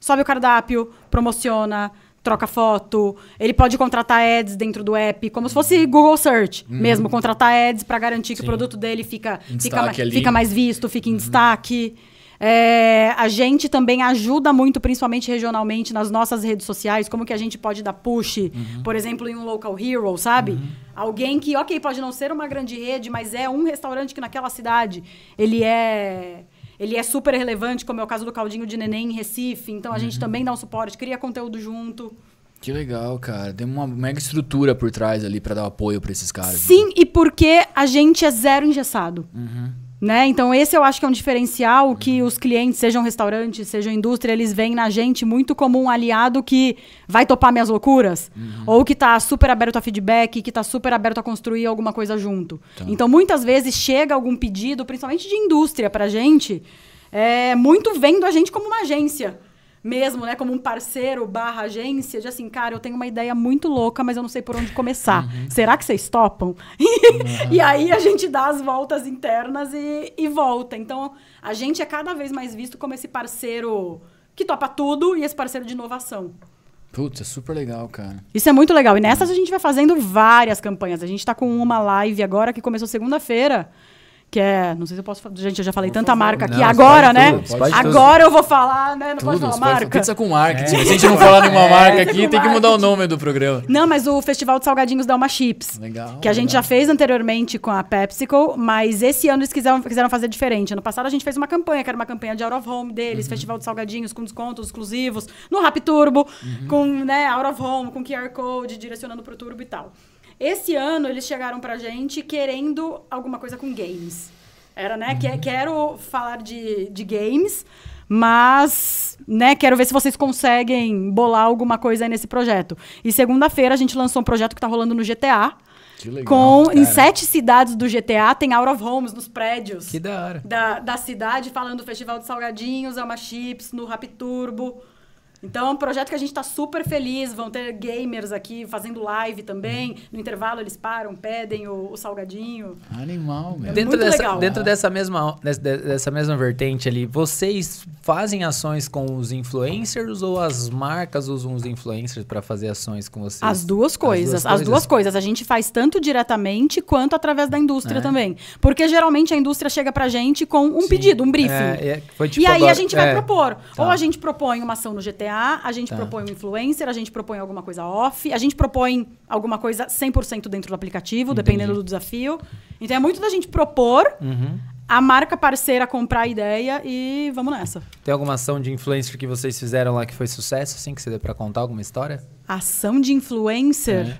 sobe o cardápio, promociona, troca foto, ele pode contratar ads dentro do app, como se fosse Google Search uhum. mesmo, contratar ads para garantir que Sim. o produto dele fica, fica, fica, mais visto, fica em uhum. destaque. É, a gente também ajuda muito, principalmente regionalmente, nas nossas redes sociais, como que a gente pode dar push, uhum. por exemplo, em um local hero, sabe? Uhum. Alguém que, ok, pode não ser uma grande rede, mas é um restaurante que naquela cidade ele é ele é super relevante, como é o caso do Caldinho de Neném em Recife. Então a uhum. gente também dá um suporte, cria conteúdo junto. Que legal, cara. Tem uma mega estrutura por trás ali para dar apoio para esses caras. Né? Sim, e porque a gente é zero engessado. Uhum. Né? Então, esse eu acho que é um diferencial que os clientes, sejam restaurantes, sejam indústria, eles veem na gente muito como um aliado que vai topar minhas loucuras. Uhum. Ou que está super aberto a feedback, que está super aberto a construir alguma coisa junto. Tá. Então, muitas vezes chega algum pedido, principalmente de indústria, para a gente, é, muito vendo a gente como uma agência mesmo, né? Como um parceiro barra agência, de assim, cara, eu tenho uma ideia muito louca, mas eu não sei por onde começar. Uhum. Será que vocês topam? <laughs> Uhum. e aí a gente dá as voltas internas e, e volta. Então, a gente é cada vez mais visto como esse parceiro que topa tudo e esse parceiro de inovação. Putz, é super legal, cara. Isso é muito legal. E nessas a gente vai fazendo várias campanhas. A gente tá com uma live agora que começou segunda-feira, que é. Não sei se eu posso falar. Gente, eu já falei tanta marca aqui. Não, agora, né? Tudo, agora tudo. eu vou falar, né? Não tudo, pode falar marca. Pizza com marketing. É. Se a gente não falar nenhuma é, marca aqui, tem que mudar o nome do programa. Não, mas o Festival de Salgadinhos da Uma Chips. Legal. Que a legal. gente já fez anteriormente com a PepsiCo, mas esse ano eles quiseram, quiseram fazer diferente. Ano passado a gente fez uma campanha, que era uma campanha de out of home deles, uhum. Festival de Salgadinhos com descontos exclusivos, no Rap Turbo, uhum. com, né, out of home, com QR Code, direcionando pro Turbo e tal. Esse ano eles chegaram pra gente querendo alguma coisa com games. Era, né? Uhum. Quero falar de, de games, mas, né, quero ver se vocês conseguem bolar alguma coisa aí nesse projeto. E segunda-feira a gente lançou um projeto que tá rolando no GTA. Legal, com cara. em sete cidades do GTA tem Out of Homes nos prédios. Que da hora. Da, da cidade, falando do Festival de Salgadinhos, Alma Chips, no Rap Turbo. Então é um projeto que a gente está super feliz. Vão ter gamers aqui fazendo live também. Uhum. No intervalo eles param, pedem o, o salgadinho. Animal, é meu. É dentro dessa, legal. Dentro ah. dessa, mesma, dessa, mesma vertente ali, vocês fazem ações com os influencers ou as marcas usam os influencers para fazer ações com vocês? As duas coisas. As duas, as coisas. duas coisas. A gente faz tanto diretamente quanto através da indústria é. também. Porque geralmente a indústria chega pra gente com um Sim. pedido, um briefing. É, é foi tipo e aí a gente vai é. propor. Tá. Ou a gente propõe uma ação no GTA a gente tá. propõe um influencer, a gente propõe alguma coisa off, a gente propõe alguma coisa 100% dentro do aplicativo, Entendi. dependendo do desafio. Então é muito da gente propor, uhum a marca parceira comprar a ideia e vamos nessa. Tem alguma ação de influencer que vocês fizeram lá que foi sucesso, assim, que você deu para contar alguma história? Ação de influencer? É.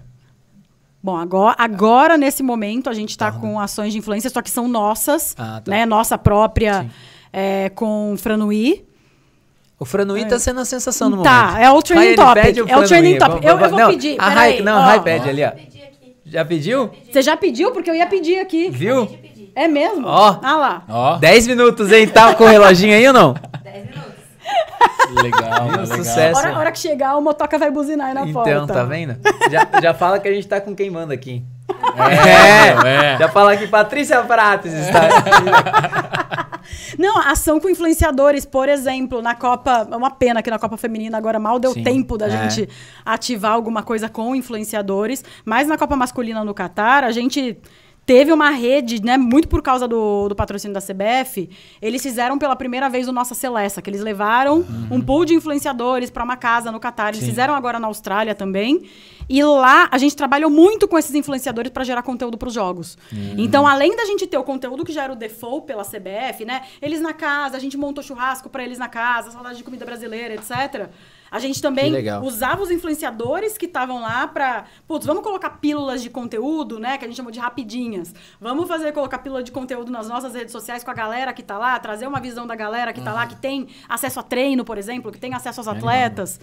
Bom, agora, agora nesse momento a gente está tá com ações de influencer, só que são nossas, ah, tá. né? Nossa própria, é, com Franui. O Franui tá sendo a sensação no tá, momento. Tá, é o training topic. O é o training topic. Eu, eu vou não, pedir. A não, a Hi ali, ó. Já pediu? Você já pediu? Porque eu ia pedir aqui. Viu? É mesmo? Ó. Ah lá. Ó. 10 minutos, hein? Tá com o reloginho aí ou não? 10 minutos. Legal, legal. Sucesso. Hora, hora que chegar, o motoca vai buzinar aí na então, porta. Então, tá vendo? Já, já fala que a gente tá com queimando aqui. É, é. é. Já fala que Patrícia Prates está aqui. <laughs> Não, ação com influenciadores, por exemplo, na Copa. É uma pena que na Copa Feminina agora mal deu Sim, tempo da é. gente ativar alguma coisa com influenciadores. Mas na Copa Masculina no Catar, a gente teve uma rede, né, muito por causa do, do patrocínio da CBF, eles fizeram pela primeira vez o Nossa celeste. que eles levaram uhum. um pool de influenciadores para uma casa no Catar, eles Sim. fizeram agora na Austrália também. E lá a gente trabalhou muito com esses influenciadores para gerar conteúdo para os jogos. Uhum. Então, além da gente ter o conteúdo que já era o default pela CBF, né? Eles na casa, a gente montou churrasco para eles na casa, saudade de comida brasileira, etc. A gente também usava os influenciadores que estavam lá para, putz, vamos colocar pílulas de conteúdo, né, que a gente chamou de rapidinhas. Vamos fazer colocar pílula de conteúdo nas nossas redes sociais com a galera que tá lá, trazer uma visão da galera que uhum. tá lá que tem acesso a treino, por exemplo, que tem acesso aos atletas.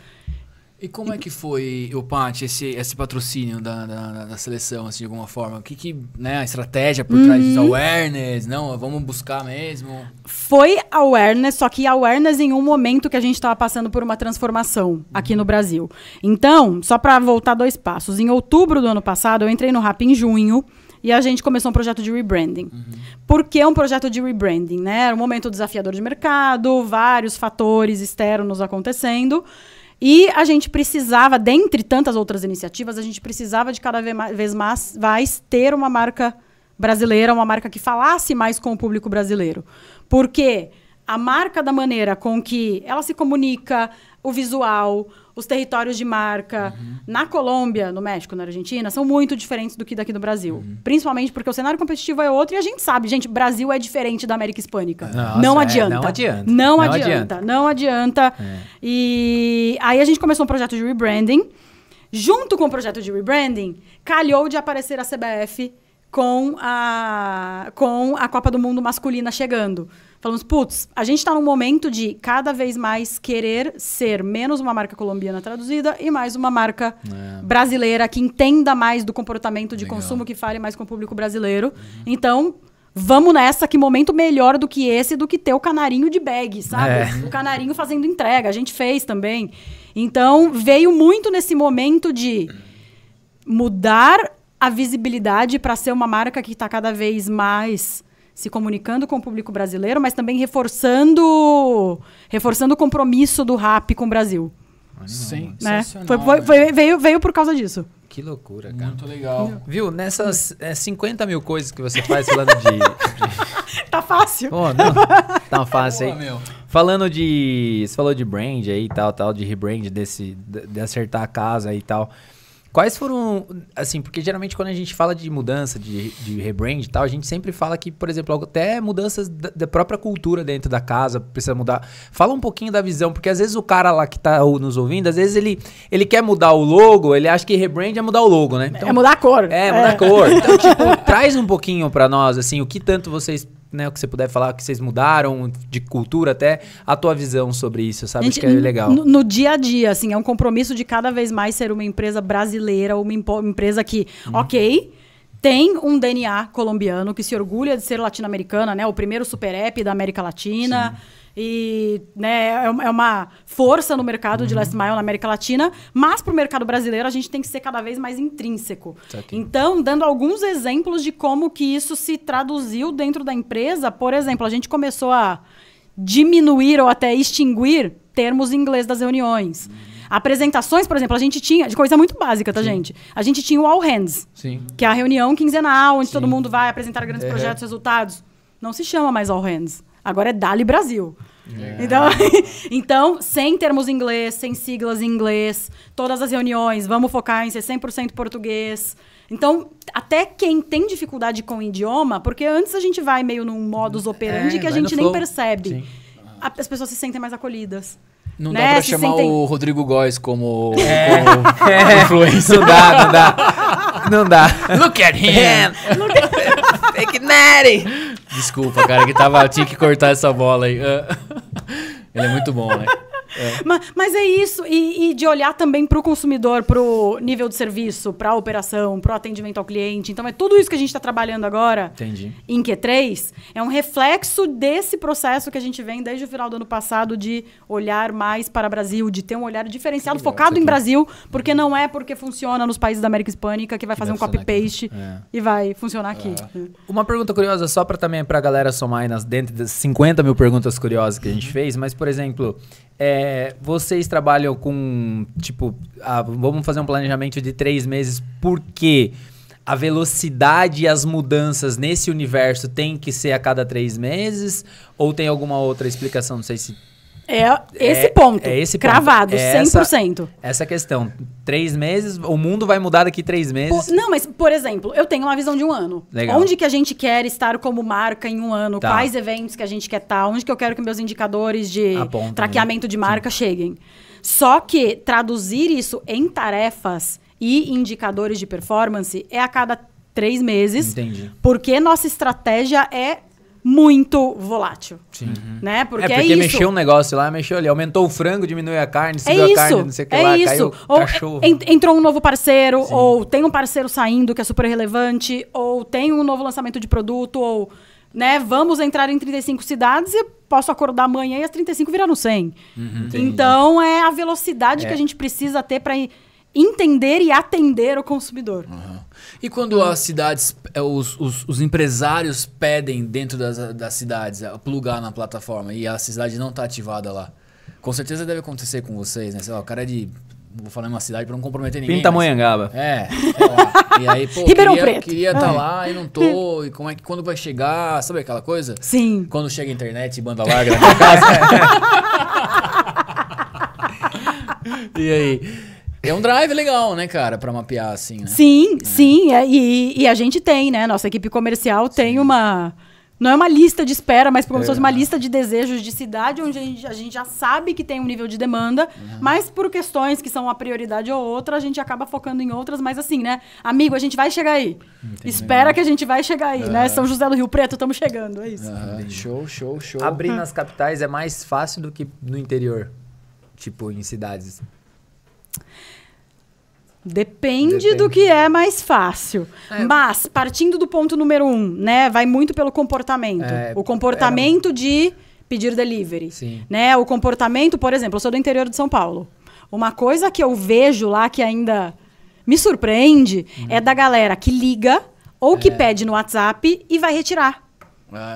E como é que foi, o Paty, esse, esse patrocínio da, da, da, seleção, assim, de alguma forma? O que, que né, a estratégia por trás uhum. disso? Awareness, não? Vamos buscar mesmo? Foi awareness, só que awareness em um momento que a gente estava passando por uma transformação uhum. aqui no Brasil. Então, só para voltar dois passos, em outubro do ano passado, eu entrei no Rap em junho, e a gente começou um projeto de rebranding. Uhum. Por que um projeto de rebranding? Né? Era um momento desafiador de mercado, vários fatores externos acontecendo. E a gente precisava, dentre tantas outras iniciativas, a gente precisava de cada vez mais, mais ter uma marca brasileira, uma marca que falasse mais com o público brasileiro. Porque a marca da maneira com que ela se comunica, o visual, os territórios de marca uhum. na Colômbia, no México, na Argentina, são muito diferentes do que daqui do Brasil. Uhum. Principalmente porque o cenário competitivo é outro e a gente sabe, gente, Brasil é diferente da América Hispânica. Nossa, não, adianta. É, não adianta. Não, não adianta. adianta. Não adianta. É. E aí a gente começou um projeto de rebranding. Junto com o projeto de rebranding, calhou de aparecer a CBF com a, com a Copa do Mundo masculina chegando. Falamos, putz, a gente está num momento de cada vez mais querer ser menos uma marca colombiana traduzida e mais uma marca é. brasileira que entenda mais do comportamento de Legal. consumo, que fale mais com o público brasileiro. Uhum. Então, vamos nessa, que momento melhor do que esse, do que ter o canarinho de bag, sabe? É. O canarinho fazendo entrega, a gente fez também. Então, veio muito nesse momento de mudar a visibilidade para ser uma marca que está cada vez mais se comunicando com o público brasileiro, mas também reforçando, reforçando o compromisso do rap com o Brasil. Sim, né? Foi, foi, né? foi, veio, veio por causa disso. Que loucura, cara. Muito legal. Viu, nessas é, 50 mil coisas que você faz falando de. de... <laughs> tá fácil. Oh, não, tá <laughs> fácil aí. Falando de. Você falou de brand aí e tal, tal, de rebrand, desse, de, de acertar a casa e tal. Quais foram, assim, porque geralmente quando a gente fala de mudança, de, de rebrand e tal, a gente sempre fala que, por exemplo, até mudanças da, da, própria cultura dentro da casa precisa mudar. Fala um pouquinho da visão, porque às vezes o cara lá que tá nos ouvindo, às vezes ele, ele quer mudar o logo, ele acha que rebrand é mudar o logo, né? É então, é mudar a cor. É, mudar a é. cor. Então, <laughs> tipo, traz um pouquinho para nós, assim, o que tanto vocês né, o que você puder falar, que vocês mudaram de cultura até, a tua visão sobre isso, sabe? Gente, Acho que é legal. No, no, dia a dia, assim, é um compromisso de cada vez mais ser uma empresa brasileira, uma empresa que, hum. ok, tem um DNA colombiano, que se orgulha de ser latino-americana, né? O primeiro super app da América Latina. Sim e né, é, é uma força no mercado uhum. de last mile na América Latina, mas para o mercado brasileiro a gente tem que ser cada vez mais intrínseco. Certinho. Então, dando alguns exemplos de como que isso se traduziu dentro da empresa, por exemplo, a gente começou a diminuir ou até extinguir termos em inglês das reuniões. Uhum. Apresentações, por exemplo, a gente tinha, de coisa muito básica, tá, Sim. gente? A gente tinha o All Hands, Sim. que é a reunião quinzenal, onde Sim. todo mundo vai apresentar grandes é. projetos, resultados. Não se chama mais All Hands. Agora é Dali Brasil. É. Então, <laughs> então, sem termos em inglês, sem siglas em inglês, todas as reuniões, vamos focar em ser 100% português. Então, até quem tem dificuldade com o idioma, porque antes a gente vai meio num modus operandi é, que a gente nem flow. percebe. As pessoas se sentem mais acolhidas. Não né? dá pra se chamar sentem... o Rodrigo Góes como, é. como <laughs> é. influência. Não dá, não dá. Não dá. Look at him! Look at... Take it Maddie. Desculpa, cara, que tava, tinha que cortar essa bola aí. <laughs> Ele é muito bom, né? É. Mas, mas, é isso, e, e de olhar também para o consumidor, para o nível de serviço, para a operação, para o atendimento ao cliente. Então, é tudo isso que a gente está trabalhando agora Entendi. em Q3 é um reflexo desse processo que a gente vem desde o final do ano passado de olhar mais para o Brasil, de ter um olhar diferenciado, legal, focado em é Brasil, uhum. porque não é porque funciona nos países da América Hispânica que vai que fazer um copy-paste né? é. e vai funcionar aqui. É. Uma pergunta curiosa, só para também para a galera somar aí nas, dentro das 50 mil perguntas curiosas que a gente uhum. fez, mas, por exemplo, é, vocês trabalham com, tipo, vamos fazer um planejamento de três meses, porque a velocidade e as mudanças nesse universo tem que ser a cada três meses? Ou tem alguma outra explicação? Não sei se é esse é, ponto. É esse ponto. Cravado, 100%. É essa, essa questão. Três meses, o mundo vai mudar daqui três meses. Por, não, mas, por exemplo, eu tenho uma visão de um ano. Legal. Onde que a gente quer estar como marca em um ano? Tá. Quais eventos que a gente quer estar? Onde que eu quero que meus indicadores de né? traqueamento né? de marca Sim. cheguem? Só que traduzir isso em tarefas e indicadores de performance é a cada três meses. Entendi. Porque nossa estratégia é muito volátil. Sim. Uhum. Né? É, porque é, porque é mexeu um negócio lá, mexeu ali, aumentou o frango, diminuiu a carne, é subiu é isso, a carne, não sei o que é lá, isso. caiu ou é, cachorro. Entrou um novo parceiro, Sim. ou tem um parceiro saindo que é super relevante, ou tem um novo lançamento de produto, ou né, vamos entrar em 35 cidades e posso acordar amanhã e as 35 viraram 100. Uhum, então é a velocidade é. que a gente precisa ter para entender e atender o consumidor. Uhum. E quando as cidades, é, os, os, os empresários pedem dentro das, das cidades é, plugar na plataforma e a cidade não está ativada lá? Com certeza deve acontecer com vocês, né? Sei lá, o cara é de vou falar em uma cidade para não comprometer ninguém. Pinta Manhangaba. É, é E aí, pô, Ribeirão queria, Preto. queria estar tá ah. lá e não tô. E como é que quando vai chegar? Sabe aquela coisa? Sim. Quando chega a internet e banda larga na minha casa. <laughs> <laughs> e aí? É um drive legal, né, cara, para mapear assim, né? Sim, é. sim. É, e, e, a gente tem, né? Nossa equipe comercial sim. tem uma. Não é uma lista de espera, mas como é. fosse uma lista de desejos de cidade, onde a gente, a gente já sabe que tem um nível de demanda, uhum. mas por questões que são uma prioridade ou outra, a gente acaba focando em outras, mas assim, né? Amigo, a gente vai chegar aí. Entendi. Espera que a gente vai chegar aí, uhum. né? São José do Rio Preto, estamos chegando, é isso. Uhum. Show, show, show. Abrir nas capitais é mais fácil do que no interior, tipo, em cidades. Depende, Depende, do que é mais fácil. É. Mas, partindo do ponto número um, né? Vai muito pelo comportamento. É, o comportamento um... É. de pedir delivery. Sim. Né? O comportamento, por exemplo, eu sou do interior de São Paulo. Uma coisa que eu vejo lá que ainda me surpreende hum. é da galera que liga ou é. que pede no WhatsApp e vai retirar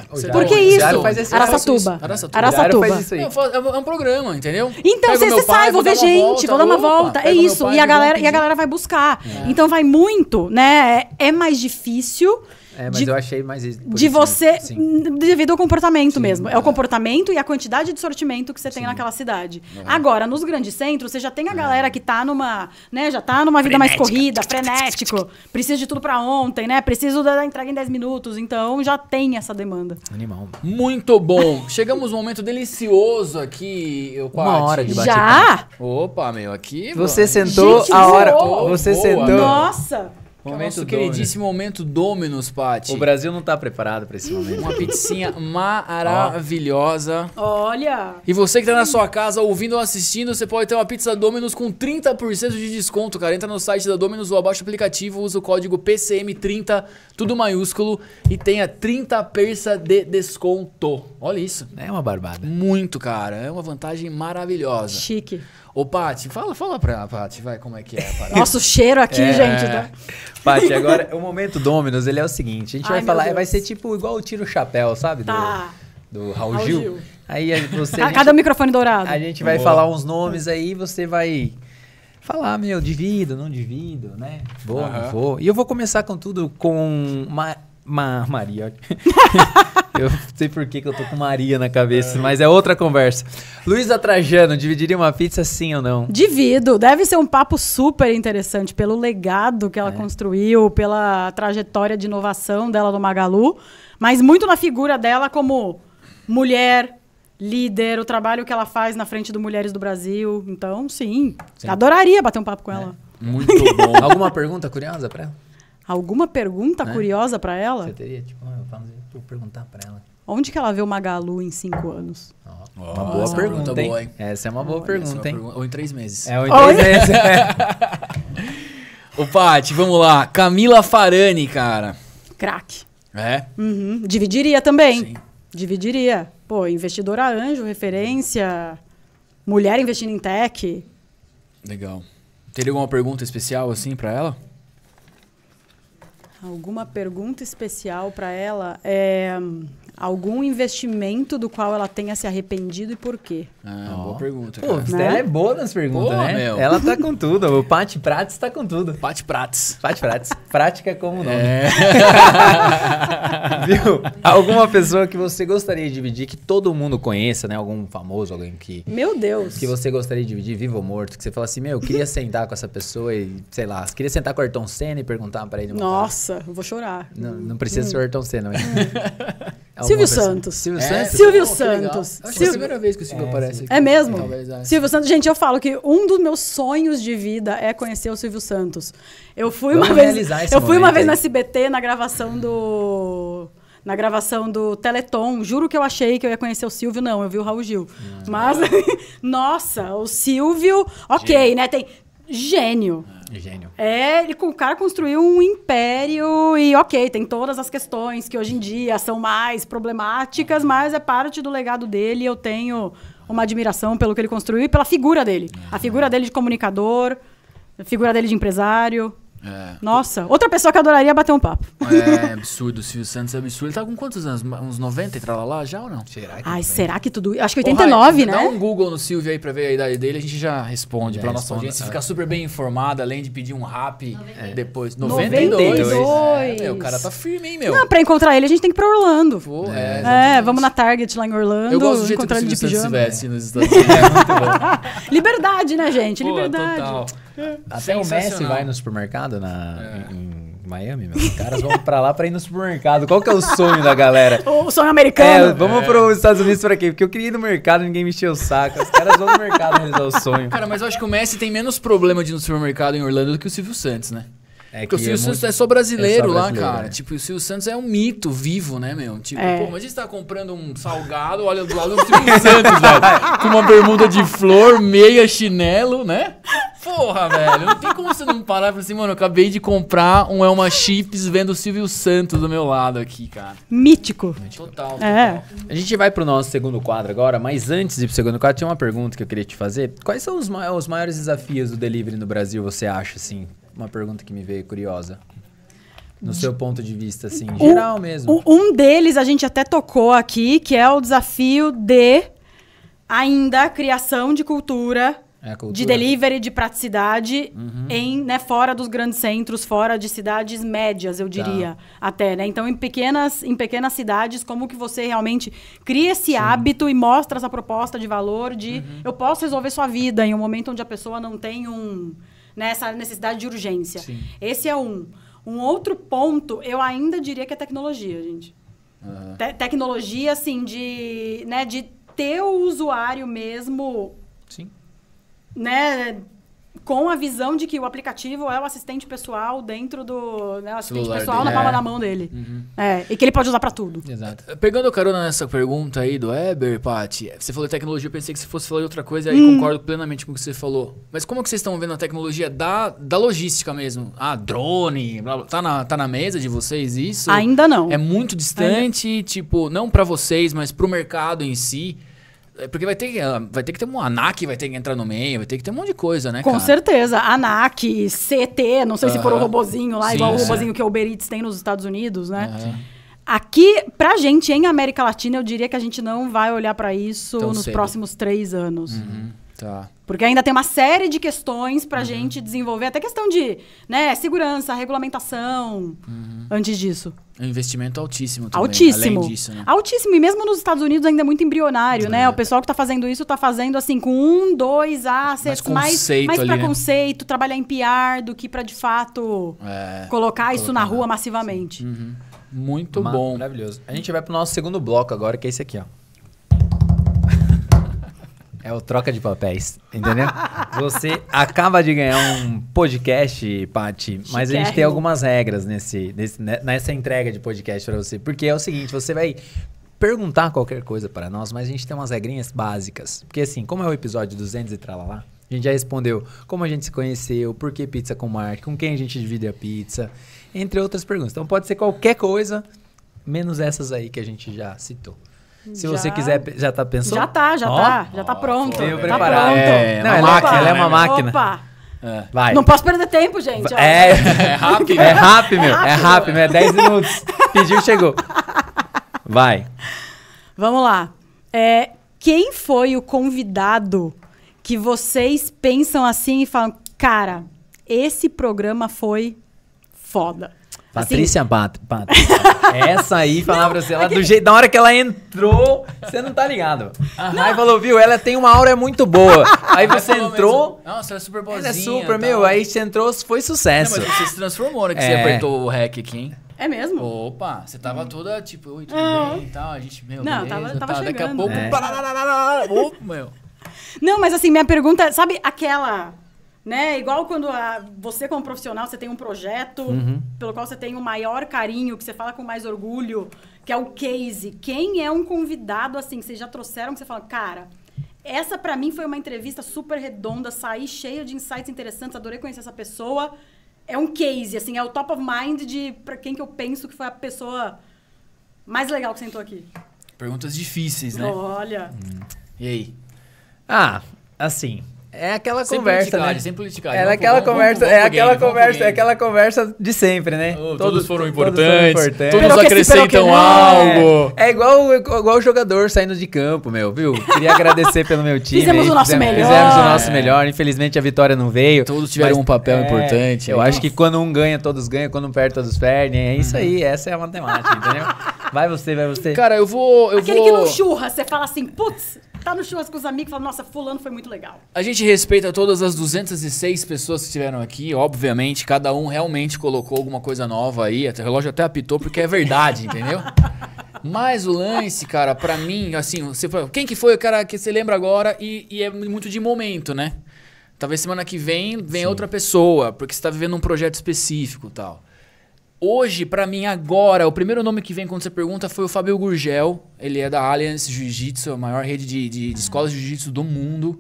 porque ah, Por que isso? Araçatuba. Araçatuba. É, é um programa, entendeu? Então Pego você sai, vou ver gente, volta, vou dar uma opa, volta. É isso. Pai, e, a galera, e a galera vai buscar. É. Então vai muito, né? É, é mais difícil. É, mas de, eu achei mais. De você, devido ao comportamento sim, mesmo. É, é, o comportamento e a quantidade de sortimento que você sim. tem naquela cidade. Uhum. Agora, nos grandes centros, você já tem a galera que tá numa. né, já tá numa vida mais corrida, frenético. Precisa de tudo para ontem, né? Preciso da entrega em 10 minutos. Então já tem essa demanda. Animal. Muito bom. Chegamos num momento delicioso aqui, eu Uma hora de bate Já? Opa, meu, aqui. Você mano. sentou Gente, a hora. você boa, sentou. Nossa! Momento que é nosso queridíssimo momento Dominus, Pati. O Brasil não está preparado para esse momento. Uma pizzinha maravilhosa. Olha! E você que está na sua casa ouvindo ou assistindo, você pode ter uma pizza Dominus com 30% de desconto, cara. Entra no site da Dominus ou abaixa o aplicativo, usa o código PCM30, tudo maiúsculo, e tenha 30 de desconto. Olha isso. É uma barbada. Muito, cara. É uma vantagem maravilhosa. Chique. Ô, Paty, fala, fala pra Paty, vai, como é que é a Nossa, o cheiro aqui, é... gente. Tá... Paty, agora, o momento Dominus, ele é o seguinte, a gente Ai, vai falar, Deus. vai ser tipo igual o Tiro Chapéu, sabe? Tá. Do, do Raul, Raul Gil. Gil. Aí você... A, ah, cada microfone dourado. A gente vai Boa. falar uns nomes aí, você vai falar, meu, divido, não divido, né? Vou, não vou. E eu vou começar com tudo com uma Ma Maria. <laughs> eu sei por que, que eu tô com Maria na cabeça, mas é outra conversa. Luísa Trajano, dividiria uma pizza sim ou não? Divido. Deve ser um papo super interessante pelo legado que ela é. construiu, pela trajetória de inovação dela no Magalu, mas muito na figura dela como mulher, líder, o trabalho que ela faz na frente do Mulheres do Brasil. Então, sim, sim. adoraria bater um papo com é. ela. Muito bom. <laughs> Alguma pergunta curiosa para ela? Alguma pergunta é? curiosa para ela? Você teria, tipo, vou perguntar para ela. Onde que ela vê o Magalu em cinco anos? Oh, uma boa essa pergunta, pergunta boa, hein? Essa é uma boa pergunta, é hein? Pergunta. Ou em três meses. É, ou em três meses. É. <laughs> Ô, Paty, vamos lá. Camila Farani, cara. Crack. É? Uhum. Dividiria também. Sim. Dividiria. Pô, investidora anjo, referência. Mulher investindo em tech. Legal. Teria alguma pergunta especial, assim, para ela? Alguma pergunta especial para ela? É, algum investimento do qual ela tenha se arrependido e por quê? Ah, oh. boa pergunta. Pô, né? ela é boa nas perguntas, né? Meu. Ela tá com tudo. O Pati Prates tá com tudo. Pati Prates. Pati Prates. Prática como nome. É. <laughs> Viu? <laughs> Alguma pessoa que você gostaria de dividir, que todo mundo conheça, né? Algum famoso, alguém que. Meu Deus! Que você gostaria de dividir, vivo ou morto, que você fala assim, meu, eu queria sentar com essa pessoa e, sei lá, queria sentar com o Ayrton Senna e perguntar pra ele. Nossa, eu vou chorar. Não, não precisa hum. ser o Ayrton Senna, mas. Hum. <laughs> Silvio pessoa. Santos. Silvio é, Santos. Silvio oh, Santos. Acho é a primeira vez que o Silvio é, aparece aqui. É mesmo? É. Silvio Santos, gente, eu falo que um dos meus sonhos de vida é conhecer o Silvio Santos. Eu fui Vamos uma vez. eu fui uma aí. vez na SBT na gravação do na gravação do Teleton. Juro que eu achei que eu ia conhecer o Silvio, não, eu vi o Raul Gil. Mas <laughs> nossa, o Silvio, OK, Gênio. né? Tem gênio. Gênio. É, ele, o cara construiu um império e, ok, tem todas as questões que hoje em dia são mais problemáticas, mas é parte do legado dele. Eu tenho uma admiração pelo que ele construiu e pela figura dele. A figura dele de comunicador, a figura dele de empresário. É. Nossa, outra pessoa que adoraria bater um papo. É, <laughs> absurdo. O Silvio Santos é absurdo. Ele tá com quantos anos? Uns 90 e lá já ou não? Será que Ai, será que tudo. Acho que 89, Porra, né? Dá um Google no Silvio aí pra ver a idade dele, a gente já responde é, pra nossa audiência. É. Ficar super bem informada, além de pedir um rap é. depois. 92. 92. É, o cara tá firme, hein, meu? Não, pra encontrar ele a gente tem que ir pra Orlando. Pô, é, é, é vamos na Target lá em Orlando. Eu gosto do jeito que o Silvio Santos estivesse nos Estados Unidos. É <laughs> Liberdade, né, gente? Pô, Liberdade. Total. Até o Messi vai no supermercado mercado na, é. em Miami, meu. Os caras vão pra lá pra ir no supermercado. Qual que é o sonho da galera? <laughs> O sonho americano. É, vamos é. pros Estados Unidos pra quê? Porque eu queria ir no mercado ninguém me encheu o saco. Os caras vão no mercado realizar o sonho. Cara, mas eu acho que o Messi tem menos problema de ir no supermercado em Orlando do que o Silvio Santos, né? É Porque o Silvio é Santos muito... é só brasileiro, é só brasileiro lá, brasileiro, cara. É. Tipo, o Silvio Santos é um mito vivo, né, meu? Tipo, é. pô, mas você tá comprando um salgado, olha do lado do Silvio Santos, velho. <laughs> Com uma bermuda de flor, meia chinelo, né? Porra, velho. Não tem como você não parar e falar assim, mano, eu acabei de comprar um Elma é Chips vendo o Silvio Santos do meu lado aqui, cara. Mítico. Total, total. É. A gente vai pro nosso segundo quadro agora, mas antes de ir pro segundo quadro, tinha uma pergunta que eu queria te fazer. Quais são os, os maiores desafios do delivery no Brasil, você acha, assim? uma pergunta que me veio curiosa. No hum. seu ponto de vista, assim, geral mesmo. Um deles a gente até tocou aqui, que é o desafio de ainda criação de cultura, é cultura. de delivery, de praticidade, uhum. em né, fora dos grandes centros, fora de cidades médias, eu tá. diria, tá. até, né? Então, em pequenas, em pequenas cidades, como que você realmente cria esse Sim. hábito e mostra essa proposta de valor de uhum. eu posso resolver sua vida em um momento onde a pessoa não tem um nessa necessidade de urgência. Sim. Esse é um. Um outro ponto, eu ainda diria que é tecnologia, gente. Uhum. Te tecnologia, assim, de, né, de ter o usuário mesmo... Sim. Né, com a visão de que o aplicativo é o assistente pessoal dentro do. Né, o assistente Celular pessoal dele. na palma é. da mão dele. Uhum. É, e que ele pode usar para tudo. Exato. Pegando carona nessa pergunta aí do Eber, Paty, você falou de tecnologia, eu pensei que você fosse falar de outra coisa, aí hum. concordo plenamente com o que você falou. Mas como é que vocês estão vendo a tecnologia da, da logística mesmo? Ah, drone, blá, blá, tá, na, tá na mesa de vocês isso? Ainda não. É muito distante, Ainda. tipo, não para vocês, mas pro mercado em si. É porque vai ter, que, ah, vai ter que ter um ANAC, vai ter que entrar no meio, vai ter que ter um monte de coisa, né? Com cara? certeza. ANAC, CT, não sei se for o robozinho lá, Sim, igual o robozinho que o Uber Eats tem nos Estados Unidos, né? Aqui, pra gente, em América Latina, eu diria que a gente não vai olhar para isso nos próximos três anos. Uhum. Tá. Porque ainda tem uma série de questões para a uhum. gente desenvolver, até questão de né, segurança, regulamentação, uhum. antes disso. É um investimento altíssimo também, altíssimo. além disso, né? Altíssimo, e mesmo nos Estados Unidos ainda é muito embrionário, né? é. né? O pessoal que está fazendo isso está fazendo assim com um, dois assets, ah, mais, mais, mais para né? conceito, trabalhar em PR do que para de fato é, colocar isso na rua massivamente. Uhum. Muito Uma, bom. Maravilhoso. A gente vai para o nosso segundo bloco agora, que é esse aqui, ó. É o troca de papéis, entendeu? <laughs> Você acaba de ganhar um podcast, Pati, mas a gente tem algumas regras nesse, nesse né, nessa entrega de podcast para você. Porque é o seguinte, você vai perguntar qualquer coisa para nós, mas a gente tem umas regrinhas básicas. Porque assim, como é o episódio 200 e tralalá, a gente já respondeu como a gente se conheceu, por que pizza com Mark, com quem a gente divide a pizza, entre outras perguntas. Então pode ser qualquer coisa, menos essas aí que a gente já citou. Se já... você quiser, já tá pensando? Já tá, já oh. tá. Já tá pronto. Tenho tá preparado. Tá pronto. É, não, é uma máquina, ela é uma máquina. Opa. É. Vai. Não posso perder tempo, gente. É, <laughs> é rápido. Né? É, é rápido, meu. É rápido, meu. É 10 minutos. Pediu, chegou. Vai. Vamos lá. É, quem foi o convidado que vocês pensam assim e falam, cara, esse programa foi foda? Assim, Patrícia assim, Bat, Bat, Essa aí falava pra você, ela, aquele... É do jeito, da hora que ela entrou, você não tá ligado. Aí falou, viu, ela tem uma aura muito boa. <laughs> Aí você entrou. Mesmo. Nossa, ela é super boazinha. Ela é super, meu. Aí você entrou, foi sucesso. Não, mas você se transformou, né? Que é. você apertou o hack aqui, hein? É mesmo? Opa, você tava hum. toda tipo, oi, tudo é. bem e tal. A gente, meu, não, beleza, tava, tava tal. Daqui a pouco, é. opa, meu. Não, mas assim, minha pergunta, sabe aquela né? Igual quando a, você, como profissional, você tem um projeto uhum. pelo qual você tem o maior carinho, que você fala com mais orgulho, que é o case. Quem é um convidado assim que vocês já trouxeram que você fala, cara, essa para mim foi uma entrevista super redonda, saí cheia de insights interessantes, adorei conhecer essa pessoa. É um case, assim, é o top of mind de para quem que eu penso que foi a pessoa mais legal que sentou aqui. Perguntas difíceis, né? Olha. Hum. E aí? Ah, assim, é aquela sem conversa, né? Sem politicagem. É aquela vamos, é conversa, vamos, vamos é, é aquela conversa, é aquela conversa de sempre, né? Oh, todos, todos, foram importantes, todos, foram importantes, todos acrescentam é algo. É, é, igual igual o jogador saindo de campo, meu, viu? Queria agradecer pelo meu time. Fizemos aí, o nosso fizemos, melhor. Fizemos o nosso é. melhor. Infelizmente a vitória não veio. Todos tiveram um papel importante. Eu acho que quando um ganha, todos ganham, quando um perde, todos perdem. É isso aí, uhum. essa é a matemática, entendeu? Vai você, vai você. Cara, eu vou eu Aquele vou... que não churra, você fala assim, putz, tá no churrasco com os amigos e fala, nossa, fulano foi muito legal. A gente respeita todas as 206 pessoas que estiveram aqui, obviamente, cada um realmente colocou alguma coisa nova aí, o relógio até apitou porque é verdade, entendeu? <laughs> Mas o lance, cara, para mim, assim, você quem que foi o cara que você lembra agora e, e é muito de momento, né? Talvez semana que vem venha outra pessoa, porque você tá vivendo um projeto específico tal. Hoje, para mim, agora, o primeiro nome que vem quando você pergunta foi o Fabio Gurgel. Ele é da Alliance Jiu-Jitsu, a maior rede de, de, de escolas de jiu-jitsu do mundo.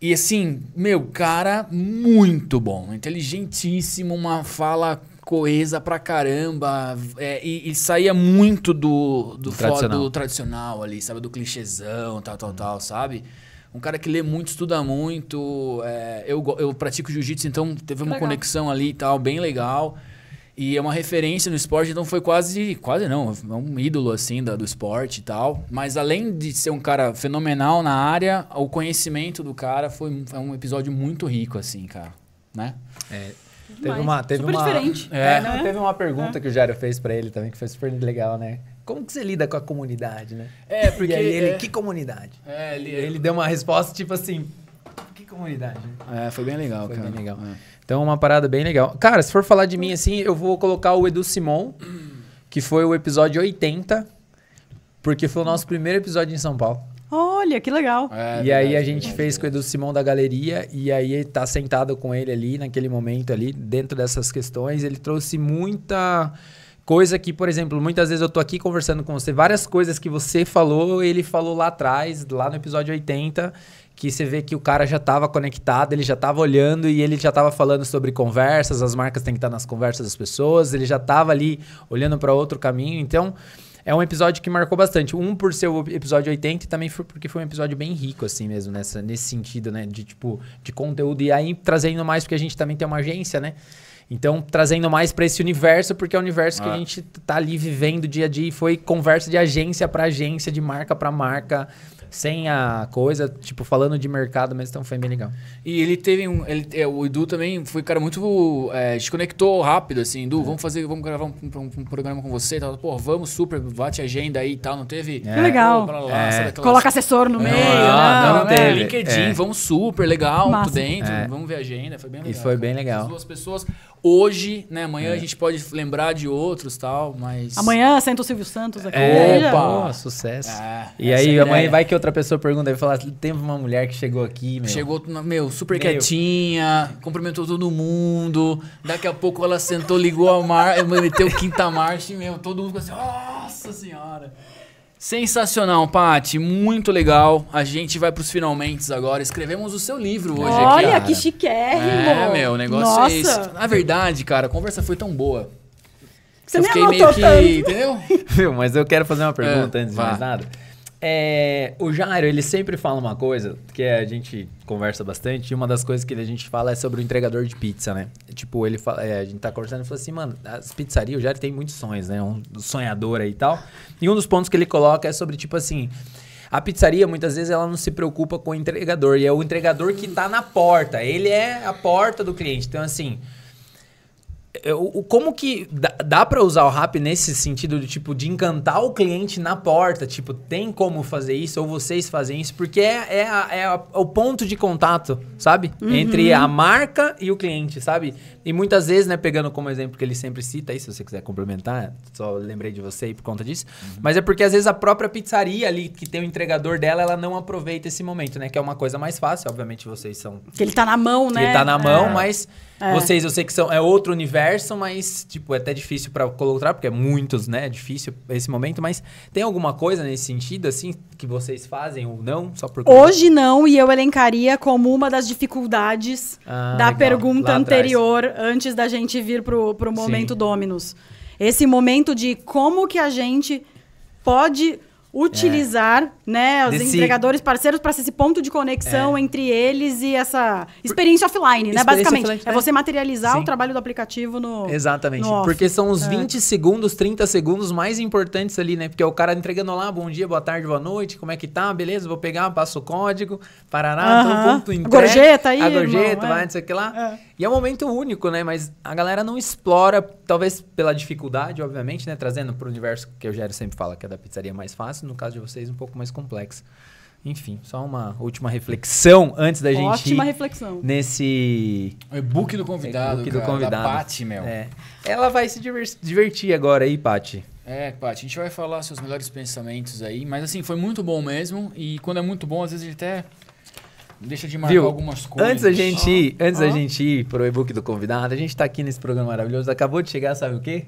E assim, meu, cara muito bom, inteligentíssimo, uma fala coesa pra caramba. É, e, e, saía muito do, do, tradicional. do tradicional ali, sabe? Do clichêzão, tal, tal, tal, sabe? Um cara que lê muito, estuda muito. É, eu, eu pratico jiu-jitsu, então teve uma legal. conexão ali e tal, bem legal. E é uma referência no esporte, então foi quase, quase não, é um ídolo assim da, do esporte e tal. Mas além de ser um cara fenomenal na área, o conhecimento do cara foi, foi é um episódio muito rico, assim, cara. Né? É, teve uma, teve super uma, diferente. É, é, é. teve uma pergunta que o Jairo fez para ele também, que foi super legal, né? Como que você lida com a comunidade, né? É, porque. E aí ele, que comunidade? É, ele, ele deu uma resposta tipo assim: que comunidade? Né? É, foi bem legal, foi cara. Bem legal. É. Então uma parada bem legal. Cara, se for falar de mim assim, eu vou colocar o Edu Simon, que foi o episódio 80, porque foi o nosso primeiro episódio em São Paulo. Olha, que legal. É, e verdade, aí a gente verdade. fez com o Edu Simão da galeria e aí tá sentado com ele ali naquele momento ali, dentro dessas questões, ele trouxe muita coisa que, por exemplo, muitas vezes eu tô aqui conversando com você, várias coisas que você falou, ele falou lá atrás, lá no episódio 80, que você vê que o cara já estava conectado, ele já estava olhando e ele já estava falando sobre conversas, as marcas têm que estar nas conversas das pessoas, ele já estava ali olhando para outro caminho. Então, é um episódio que marcou bastante. Um por ser o episódio 80 e também foi porque foi um episódio bem rico, assim mesmo, nessa, nesse sentido, né? De tipo, de conteúdo. E aí trazendo mais, porque a gente também tem uma agência, né? Então, trazendo mais para esse universo, porque é o universo ah. que a ah. gente tá ali vivendo dia a dia e foi conversa de agência para agência, de marca para marca sem a coisa, tipo, falando de mercado mas então foi bem legal. E ele teve um. Ele, é, o Edu também foi, cara, muito. É, desconectou rápido, assim, Edu, é. vamos fazer, vamos gravar um, um, um, programa com você e tal. Pô, vamos super, bate agenda aí e tal, não teve. É. Que legal. Pô, lá, é. Coloca assessor no é. meio. Não, né? não, não, teve. LinkedIn, vamos super, legal, Massa. tudo dentro, vamos ver a agenda, foi bem legal. E foi bem legal. As duas pessoas. Hoje, né, amanhã a gente pode lembrar de outros tal, mas. Amanhã senta o Silvio Santos aqui. Opa! Opa. sucesso. e aí, amanhã vai que eu outra pessoa pergunta e fala: tem uma mulher que chegou aqui, meu. Chegou, meu, super meu. quietinha, cumprimentou todo mundo. Daqui a pouco ela sentou, ligou a mar, meteu quinta marcha e, meu, todo mundo ficou assim: nossa senhora. Sensacional, Pati, muito legal. A gente vai pros finalmente agora. Escrevemos o seu livro hoje Olha, aqui. Olha, que chiquérrimo. É, meu, o negócio é Nossa. é esse. Na verdade, cara, a conversa foi tão boa. Você eu me fiquei meio que, tanto. entendeu? <laughs> Mas eu quero fazer uma pergunta é, antes de mais nada. É, o Jairo, ele sempre fala uma coisa, que a gente conversa bastante, e uma das coisas que a gente fala é sobre o entregador de pizza, né? Tipo, ele fala, é, a gente tá conversando e falou assim, mano, as pizzarias, o Jairo tem muitos sonhos, né? Um sonhador aí e tal. E um dos pontos que ele coloca é sobre, tipo assim, a pizzaria, muitas vezes, ela não se preocupa com o entregador, e é o entregador que tá na porta, ele é a porta do cliente. Então, assim, é, como que dá, para usar o rap nesse sentido do tipo de encantar o cliente na porta? Tipo, tem como fazer isso ou vocês fazem isso? Porque é, é, a, é a, é o ponto de contato, sabe? Uhum. Entre a marca e o cliente, sabe? E muitas vezes, né, pegando como exemplo que ele sempre cita, aí se você quiser complementar, só lembrei de você aí por conta disso, uhum. mas é porque às vezes a própria pizzaria ali que tem o entregador dela, ela não aproveita esse momento, né? Que é uma coisa mais fácil, obviamente vocês são. Que ele tá na mão, né? Que ele né? tá na mão, é. mas é. Vocês, eu sei que são, é outro universo, mas, tipo, é até difícil para colocar, porque é muitos, né? É difícil esse momento, mas tem alguma coisa nesse sentido, assim, que vocês fazem ou não? Só por Hoje não, e eu elencaria como uma das dificuldades ah, da legal. pergunta Lá anterior, atrás. antes da gente vir pro, pro momento Sim. Dominus. Esse momento de como que a gente pode utilizar é. né, os Desse... entregadores parceiros para ser esse ponto de conexão é. entre eles e essa experiência offline, né? basicamente. Offline, é. é você materializar Sim. o trabalho do aplicativo no. Exatamente. No Porque são os 20 é. segundos, 30 segundos mais importantes ali, né? Porque é o cara entregando lá, bom dia, boa tarde, boa noite, como é que tá? Beleza, vou pegar, passo o código, parará, uh -huh. todo ponto A Gorjeta aí, A gorjeta, irmão, vai, é. não sei o que lá. É. E é um momento único, né? Mas a galera não explora talvez pela dificuldade, obviamente, né? Trazendo para o universo que o gero sempre fala, que é da pizzaria mais fácil, no caso de vocês, um pouco mais complexo. Enfim, só uma última reflexão antes da gente. Ótima reflexão. Nesse. O e-book do convidado. E-book do cara, convidado. Da Paty, meu. É. Ela vai se divertir agora aí, Pati É, Pati a gente vai falar seus melhores pensamentos aí. Mas assim, foi muito bom mesmo. E quando é muito bom, às vezes a gente até Deixa de marcar Viu? algumas coisas. Antes da gente ir, antes ah. gente ir pro e-book do convidado, a gente tá aqui nesse programa maravilhoso. Acabou de chegar, sabe o quê?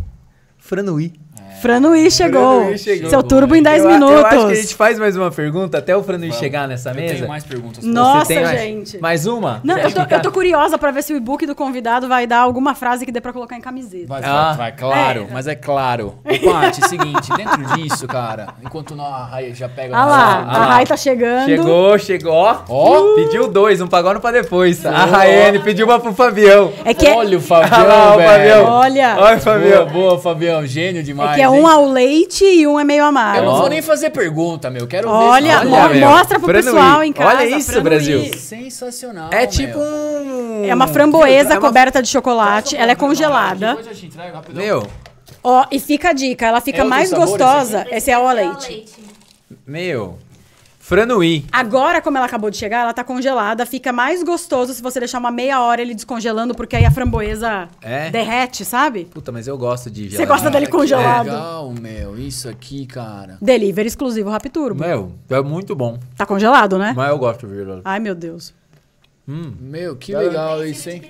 Franui. É. Franui chegou. chegou. Seu turbo em 10 minutos. Eu acho que a gente faz mais uma pergunta até o Franui chegar nessa mesa. Eu tenho mais perguntas. Nossa, mais? gente. Mais uma? Não, eu tô, eu tô, curiosa para ver se o e-book do convidado vai dar alguma frase que dê para colocar em camiseta. Vai, ah, vai, claro. É. Mas é claro. <laughs> Pati, seguinte, dentro disso, cara, enquanto nós a Rai já pega... Ah lá, a Rai tá chegando. Chegou, chegou. Ó, uh. pediu dois, um no pra depois. Uh. A Raiane pediu uma pro Fabião. É que... É- Olha o Fabião, ah, lá, o Fabião. Olha. Olha o Fabião. Boa, boa, Fabião. Gênio demais demais. É que é um ao leite e um é meio amargo. Eu não vou nem fazer pergunta, meu. Quero olha, ver. Olha, mostra pro pessoal em casa. Olha isso, Brasil. Sensacional. É tipo um. É uma framboesa é uma... coberta de chocolate. Ela é congelada. meu. Ó, e fica a dica. Ela fica é mais gostosa. Esse é o ao leite. Meu. Franui. Agora, como ela acabou de chegar, ela tá congelada. Fica mais gostoso se você deixar uma meia hora ele descongelando, porque aí a framboesa é? derrete, sabe? Puta, mas eu gosto de Você gosta dele ah, congelado. legal, meu. Isso aqui, cara. Delivery exclusivo Rapturbo. Meu, é muito bom. Tá congelado, né? Mas eu gosto de gelado. Ai, meu Deus. Hum. Meu, que legal isso, hein?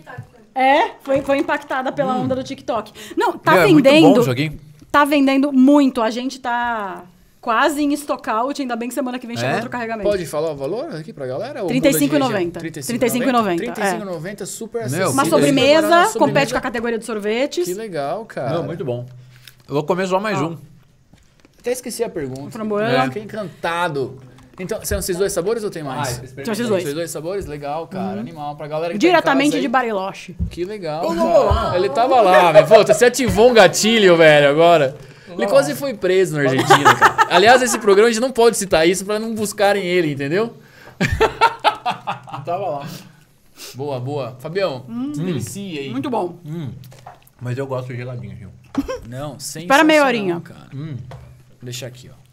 Né? É, foi, foi impactada pela hum. onda do TikTok. Não, tá meu, vendendo. É muito bom isso Tá vendendo muito. A gente tá quase em stockout, ainda bem que semana que vem chega é? outro carregamento. Pode falar o valor aqui pra galera? R$35,90. R$35,90. R$35,90, é. super acessível. Uma sobremesa, sobremesa, compete com a categoria de sorvetes. Que legal, cara. Não, muito bom. Eu vou comer só mais ah. um. Até esqueci a pergunta. Framboesa. É. Fiquei encantado. Então, são esses dois sabores ou tem ah, mais? Ah, são esses dois. Esses dois sabores? Legal, cara. Uhum. Animal. Pra galera que tá Diretamente tá de Bariloche. Que legal. Oh, Ele tava lá, velho. Puta, você ativou um gatilho, velho, agora. Ele quase foi preso na Argentina, Aliás, esse programa a gente não pode citar isso para não buscarem ele, entendeu? Eu tava lá. Boa, boa. Fabião, hum. delicia aí. Muito bom. Hum. Mas eu gosto de geladinho, viu? Não, sem Para meia horinha. Cara. Hum. Vou deixar aqui, ó.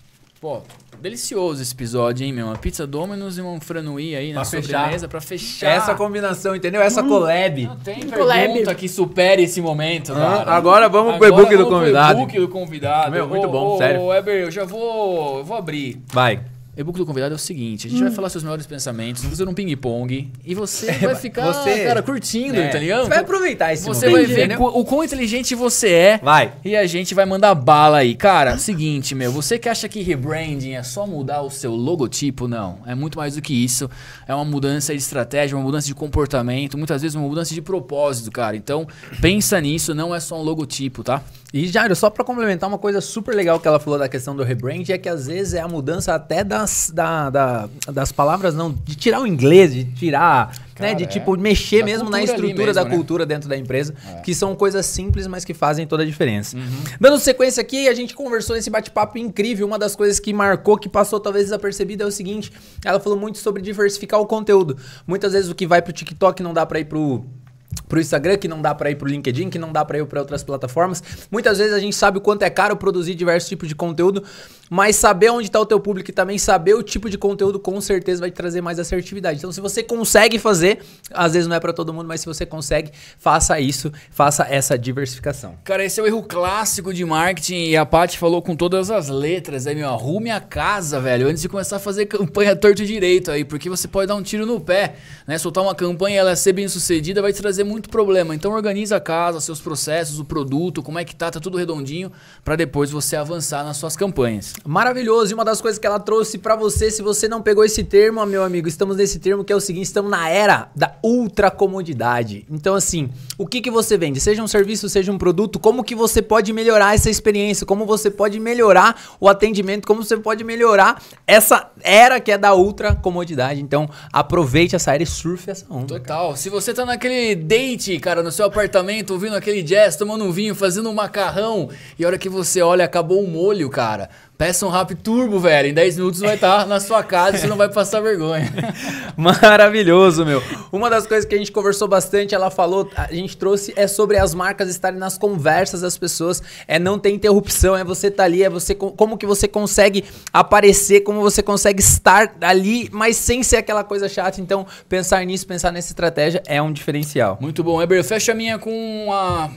Pô, delicioso esse episódio, hein, meu? Uma pizza Domino's e um franui aí pra na fechar. sobremesa pra fechar. Essa combinação, entendeu? Essa hum, collab. Não tem collab. pergunta que supere esse momento, ah, Agora vamos pro e-book do convidado. e-book do convidado. Meu, muito bom, sério. Ô, Weber, eu já vou, vou abrir. Vai e-book do convidado é o seguinte: a gente hum. vai falar seus melhores pensamentos, fazer um ping-pong e você é, vai ficar, você, cara, curtindo, é, tá ligado? Você vai aproveitar esse Você momento. vai ver o quão inteligente você é. Vai. E a gente vai mandar bala aí. Cara, seguinte, meu, você que acha que rebranding é só mudar o seu logotipo, não. É muito mais do que isso. É uma mudança de estratégia, uma mudança de comportamento, muitas vezes uma mudança de propósito, cara. Então, pensa nisso, não é só um logotipo, tá? E, Jairo, só para complementar uma coisa super legal que ela falou da questão do rebranding é que às vezes é a mudança até da das, da, da, das palavras, não, de tirar o inglês, de tirar, Cara, né, de tipo, é. tipo mexer da mesmo na estrutura mesmo, da né? cultura dentro da empresa, é. que são coisas simples, mas que fazem toda a diferença. Uhum. Dando sequência aqui, a gente conversou nesse bate-papo incrível, uma das coisas que marcou, que passou talvez desapercebida é o seguinte, ela falou muito sobre diversificar o conteúdo. Muitas vezes o que vai pro TikTok não dá para ir pro para o Instagram, que não dá para ir para o LinkedIn, que não dá para ir para outras plataformas. Muitas vezes a gente sabe o quanto é caro produzir diversos tipos de conteúdo, mas saber onde está o teu público e também saber o tipo de conteúdo com certeza vai te trazer mais assertividade. Então, se você consegue fazer, às vezes não é para todo mundo, mas se você consegue, faça isso, faça essa diversificação. Cara, esse é o erro clássico de marketing e a Paty falou com todas as letras, aí, né, meu, arrume a casa, velho, antes de começar a fazer campanha torto e direito aí, porque você pode dar um tiro no pé, né? Soltar uma campanha, ela é ser bem sucedida, vai te trazer trazer muito problema. Então organiza a casa, seus processos, o produto, como é que tá, tá tudo redondinho para depois você avançar nas suas campanhas. Maravilhoso. E uma das coisas que ela trouxe para você, se você não pegou esse termo, meu amigo, estamos nesse termo que é o seguinte, estamos na era da ultra comodidade. Então assim, o que que você vende? Seja um serviço, seja um produto, como que você pode melhorar essa experiência? Como você pode melhorar o atendimento? Como você pode melhorar essa era que é da ultra comodidade? Então, aproveite essa era e surfe essa onda. Total. Cara. Se você tá naquele date, cara, no seu apartamento, ouvindo aquele jazz, tomando um vinho, fazendo um macarrão. E a hora que você olha, acabou o molho, cara. Peça um rap turbo, velho. Em 10 minutos vai estar tá na sua casa e você não vai passar vergonha. <laughs> Maravilhoso, meu. Uma das coisas que a gente conversou bastante, ela falou, a gente trouxe, é sobre as marcas estarem nas conversas das pessoas. É não ter interrupção, é você estar tá ali, é você. Como que você consegue aparecer, como você consegue estar ali, mas sem ser aquela coisa chata. Então, pensar nisso, pensar nessa estratégia é um diferencial. Muito bom, Eber. fecho a minha com uma,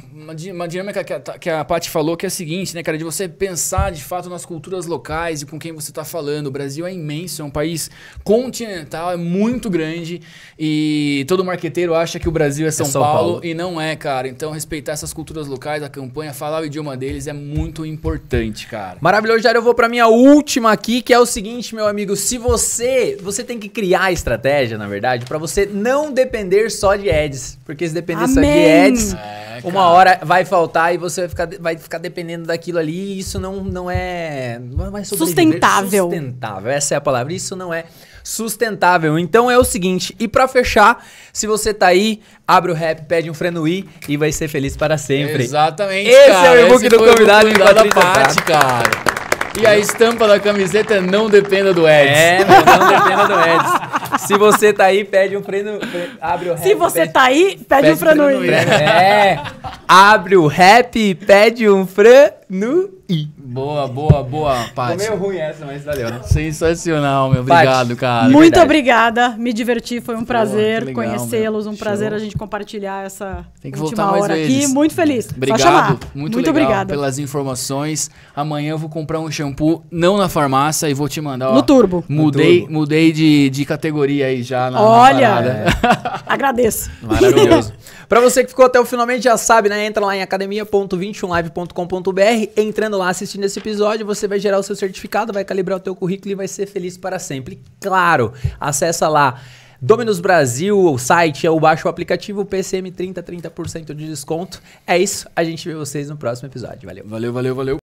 uma dinâmica que a, que a Paty falou, que é a seguinte, né, cara? De você pensar de fato nas culturas locais e com quem você está falando. O Brasil é imenso, é um país continental, é muito grande e todo marqueteiro acha que o Brasil é, é São, é São Paulo, Paulo, e não é, cara. Então, respeitar essas culturas locais, a campanha, falar o idioma deles é muito importante, cara. Maravilhoso, Jair. Eu vou para minha última aqui, que é o seguinte, meu amigo. Se você. Você tem que criar estratégia, na verdade, para você não depender só de ads. Porque se depender só de ads, é, uma hora vai faltar e você vai ficar, vai ficar dependendo daquilo ali e isso não, não é não é sustentável. Sustentável, essa é a palavra. Isso não é sustentável. Então é o seguinte, e para fechar, se você tá aí, abre o rap, pede um freno I e vai ser feliz para sempre. Exatamente. Esse cara, é o e-book do convidado, convidado da parte cara. E a estampa da camiseta não dependa do Eds. É, não dependa do Eds. Se você tá aí, pede um freno. Abre o rap. Se você pede, tá aí, pede, pede um freno. freno é. Abre o rap, pede um freno. Boa, boa, boa, Paty. meio ruim essa, mas valeu. Né? Sensacional, meu. Obrigado, cara. Muito Verdade. obrigada. Me diverti, foi um prazer conhecê-los, um prazer Show. a gente compartilhar essa Tem que última voltar hora mais vezes. aqui. Muito feliz. Obrigado. Muito, muito obrigada pelas informações. Amanhã eu vou comprar um shampoo não na farmácia e vou te mandar. Ó, no turbo. Mudei, no turbo. mudei de, de categoria aí já na Olha, na é. <laughs> agradeço. Maravilhoso. <laughs> Para você que ficou até o finalmente já sabe, né? Entra lá em academia.21live.com.br, entrando lá assistindo desse episódio, você vai gerar o seu certificado, vai calibrar o teu currículo e vai ser feliz para sempre. claro, acessa lá Dominus Brasil, o site, é ou baixa o aplicativo PCM30, 30% de desconto. É isso, a gente vê vocês no próximo episódio. Valeu. Valeu, valeu, valeu.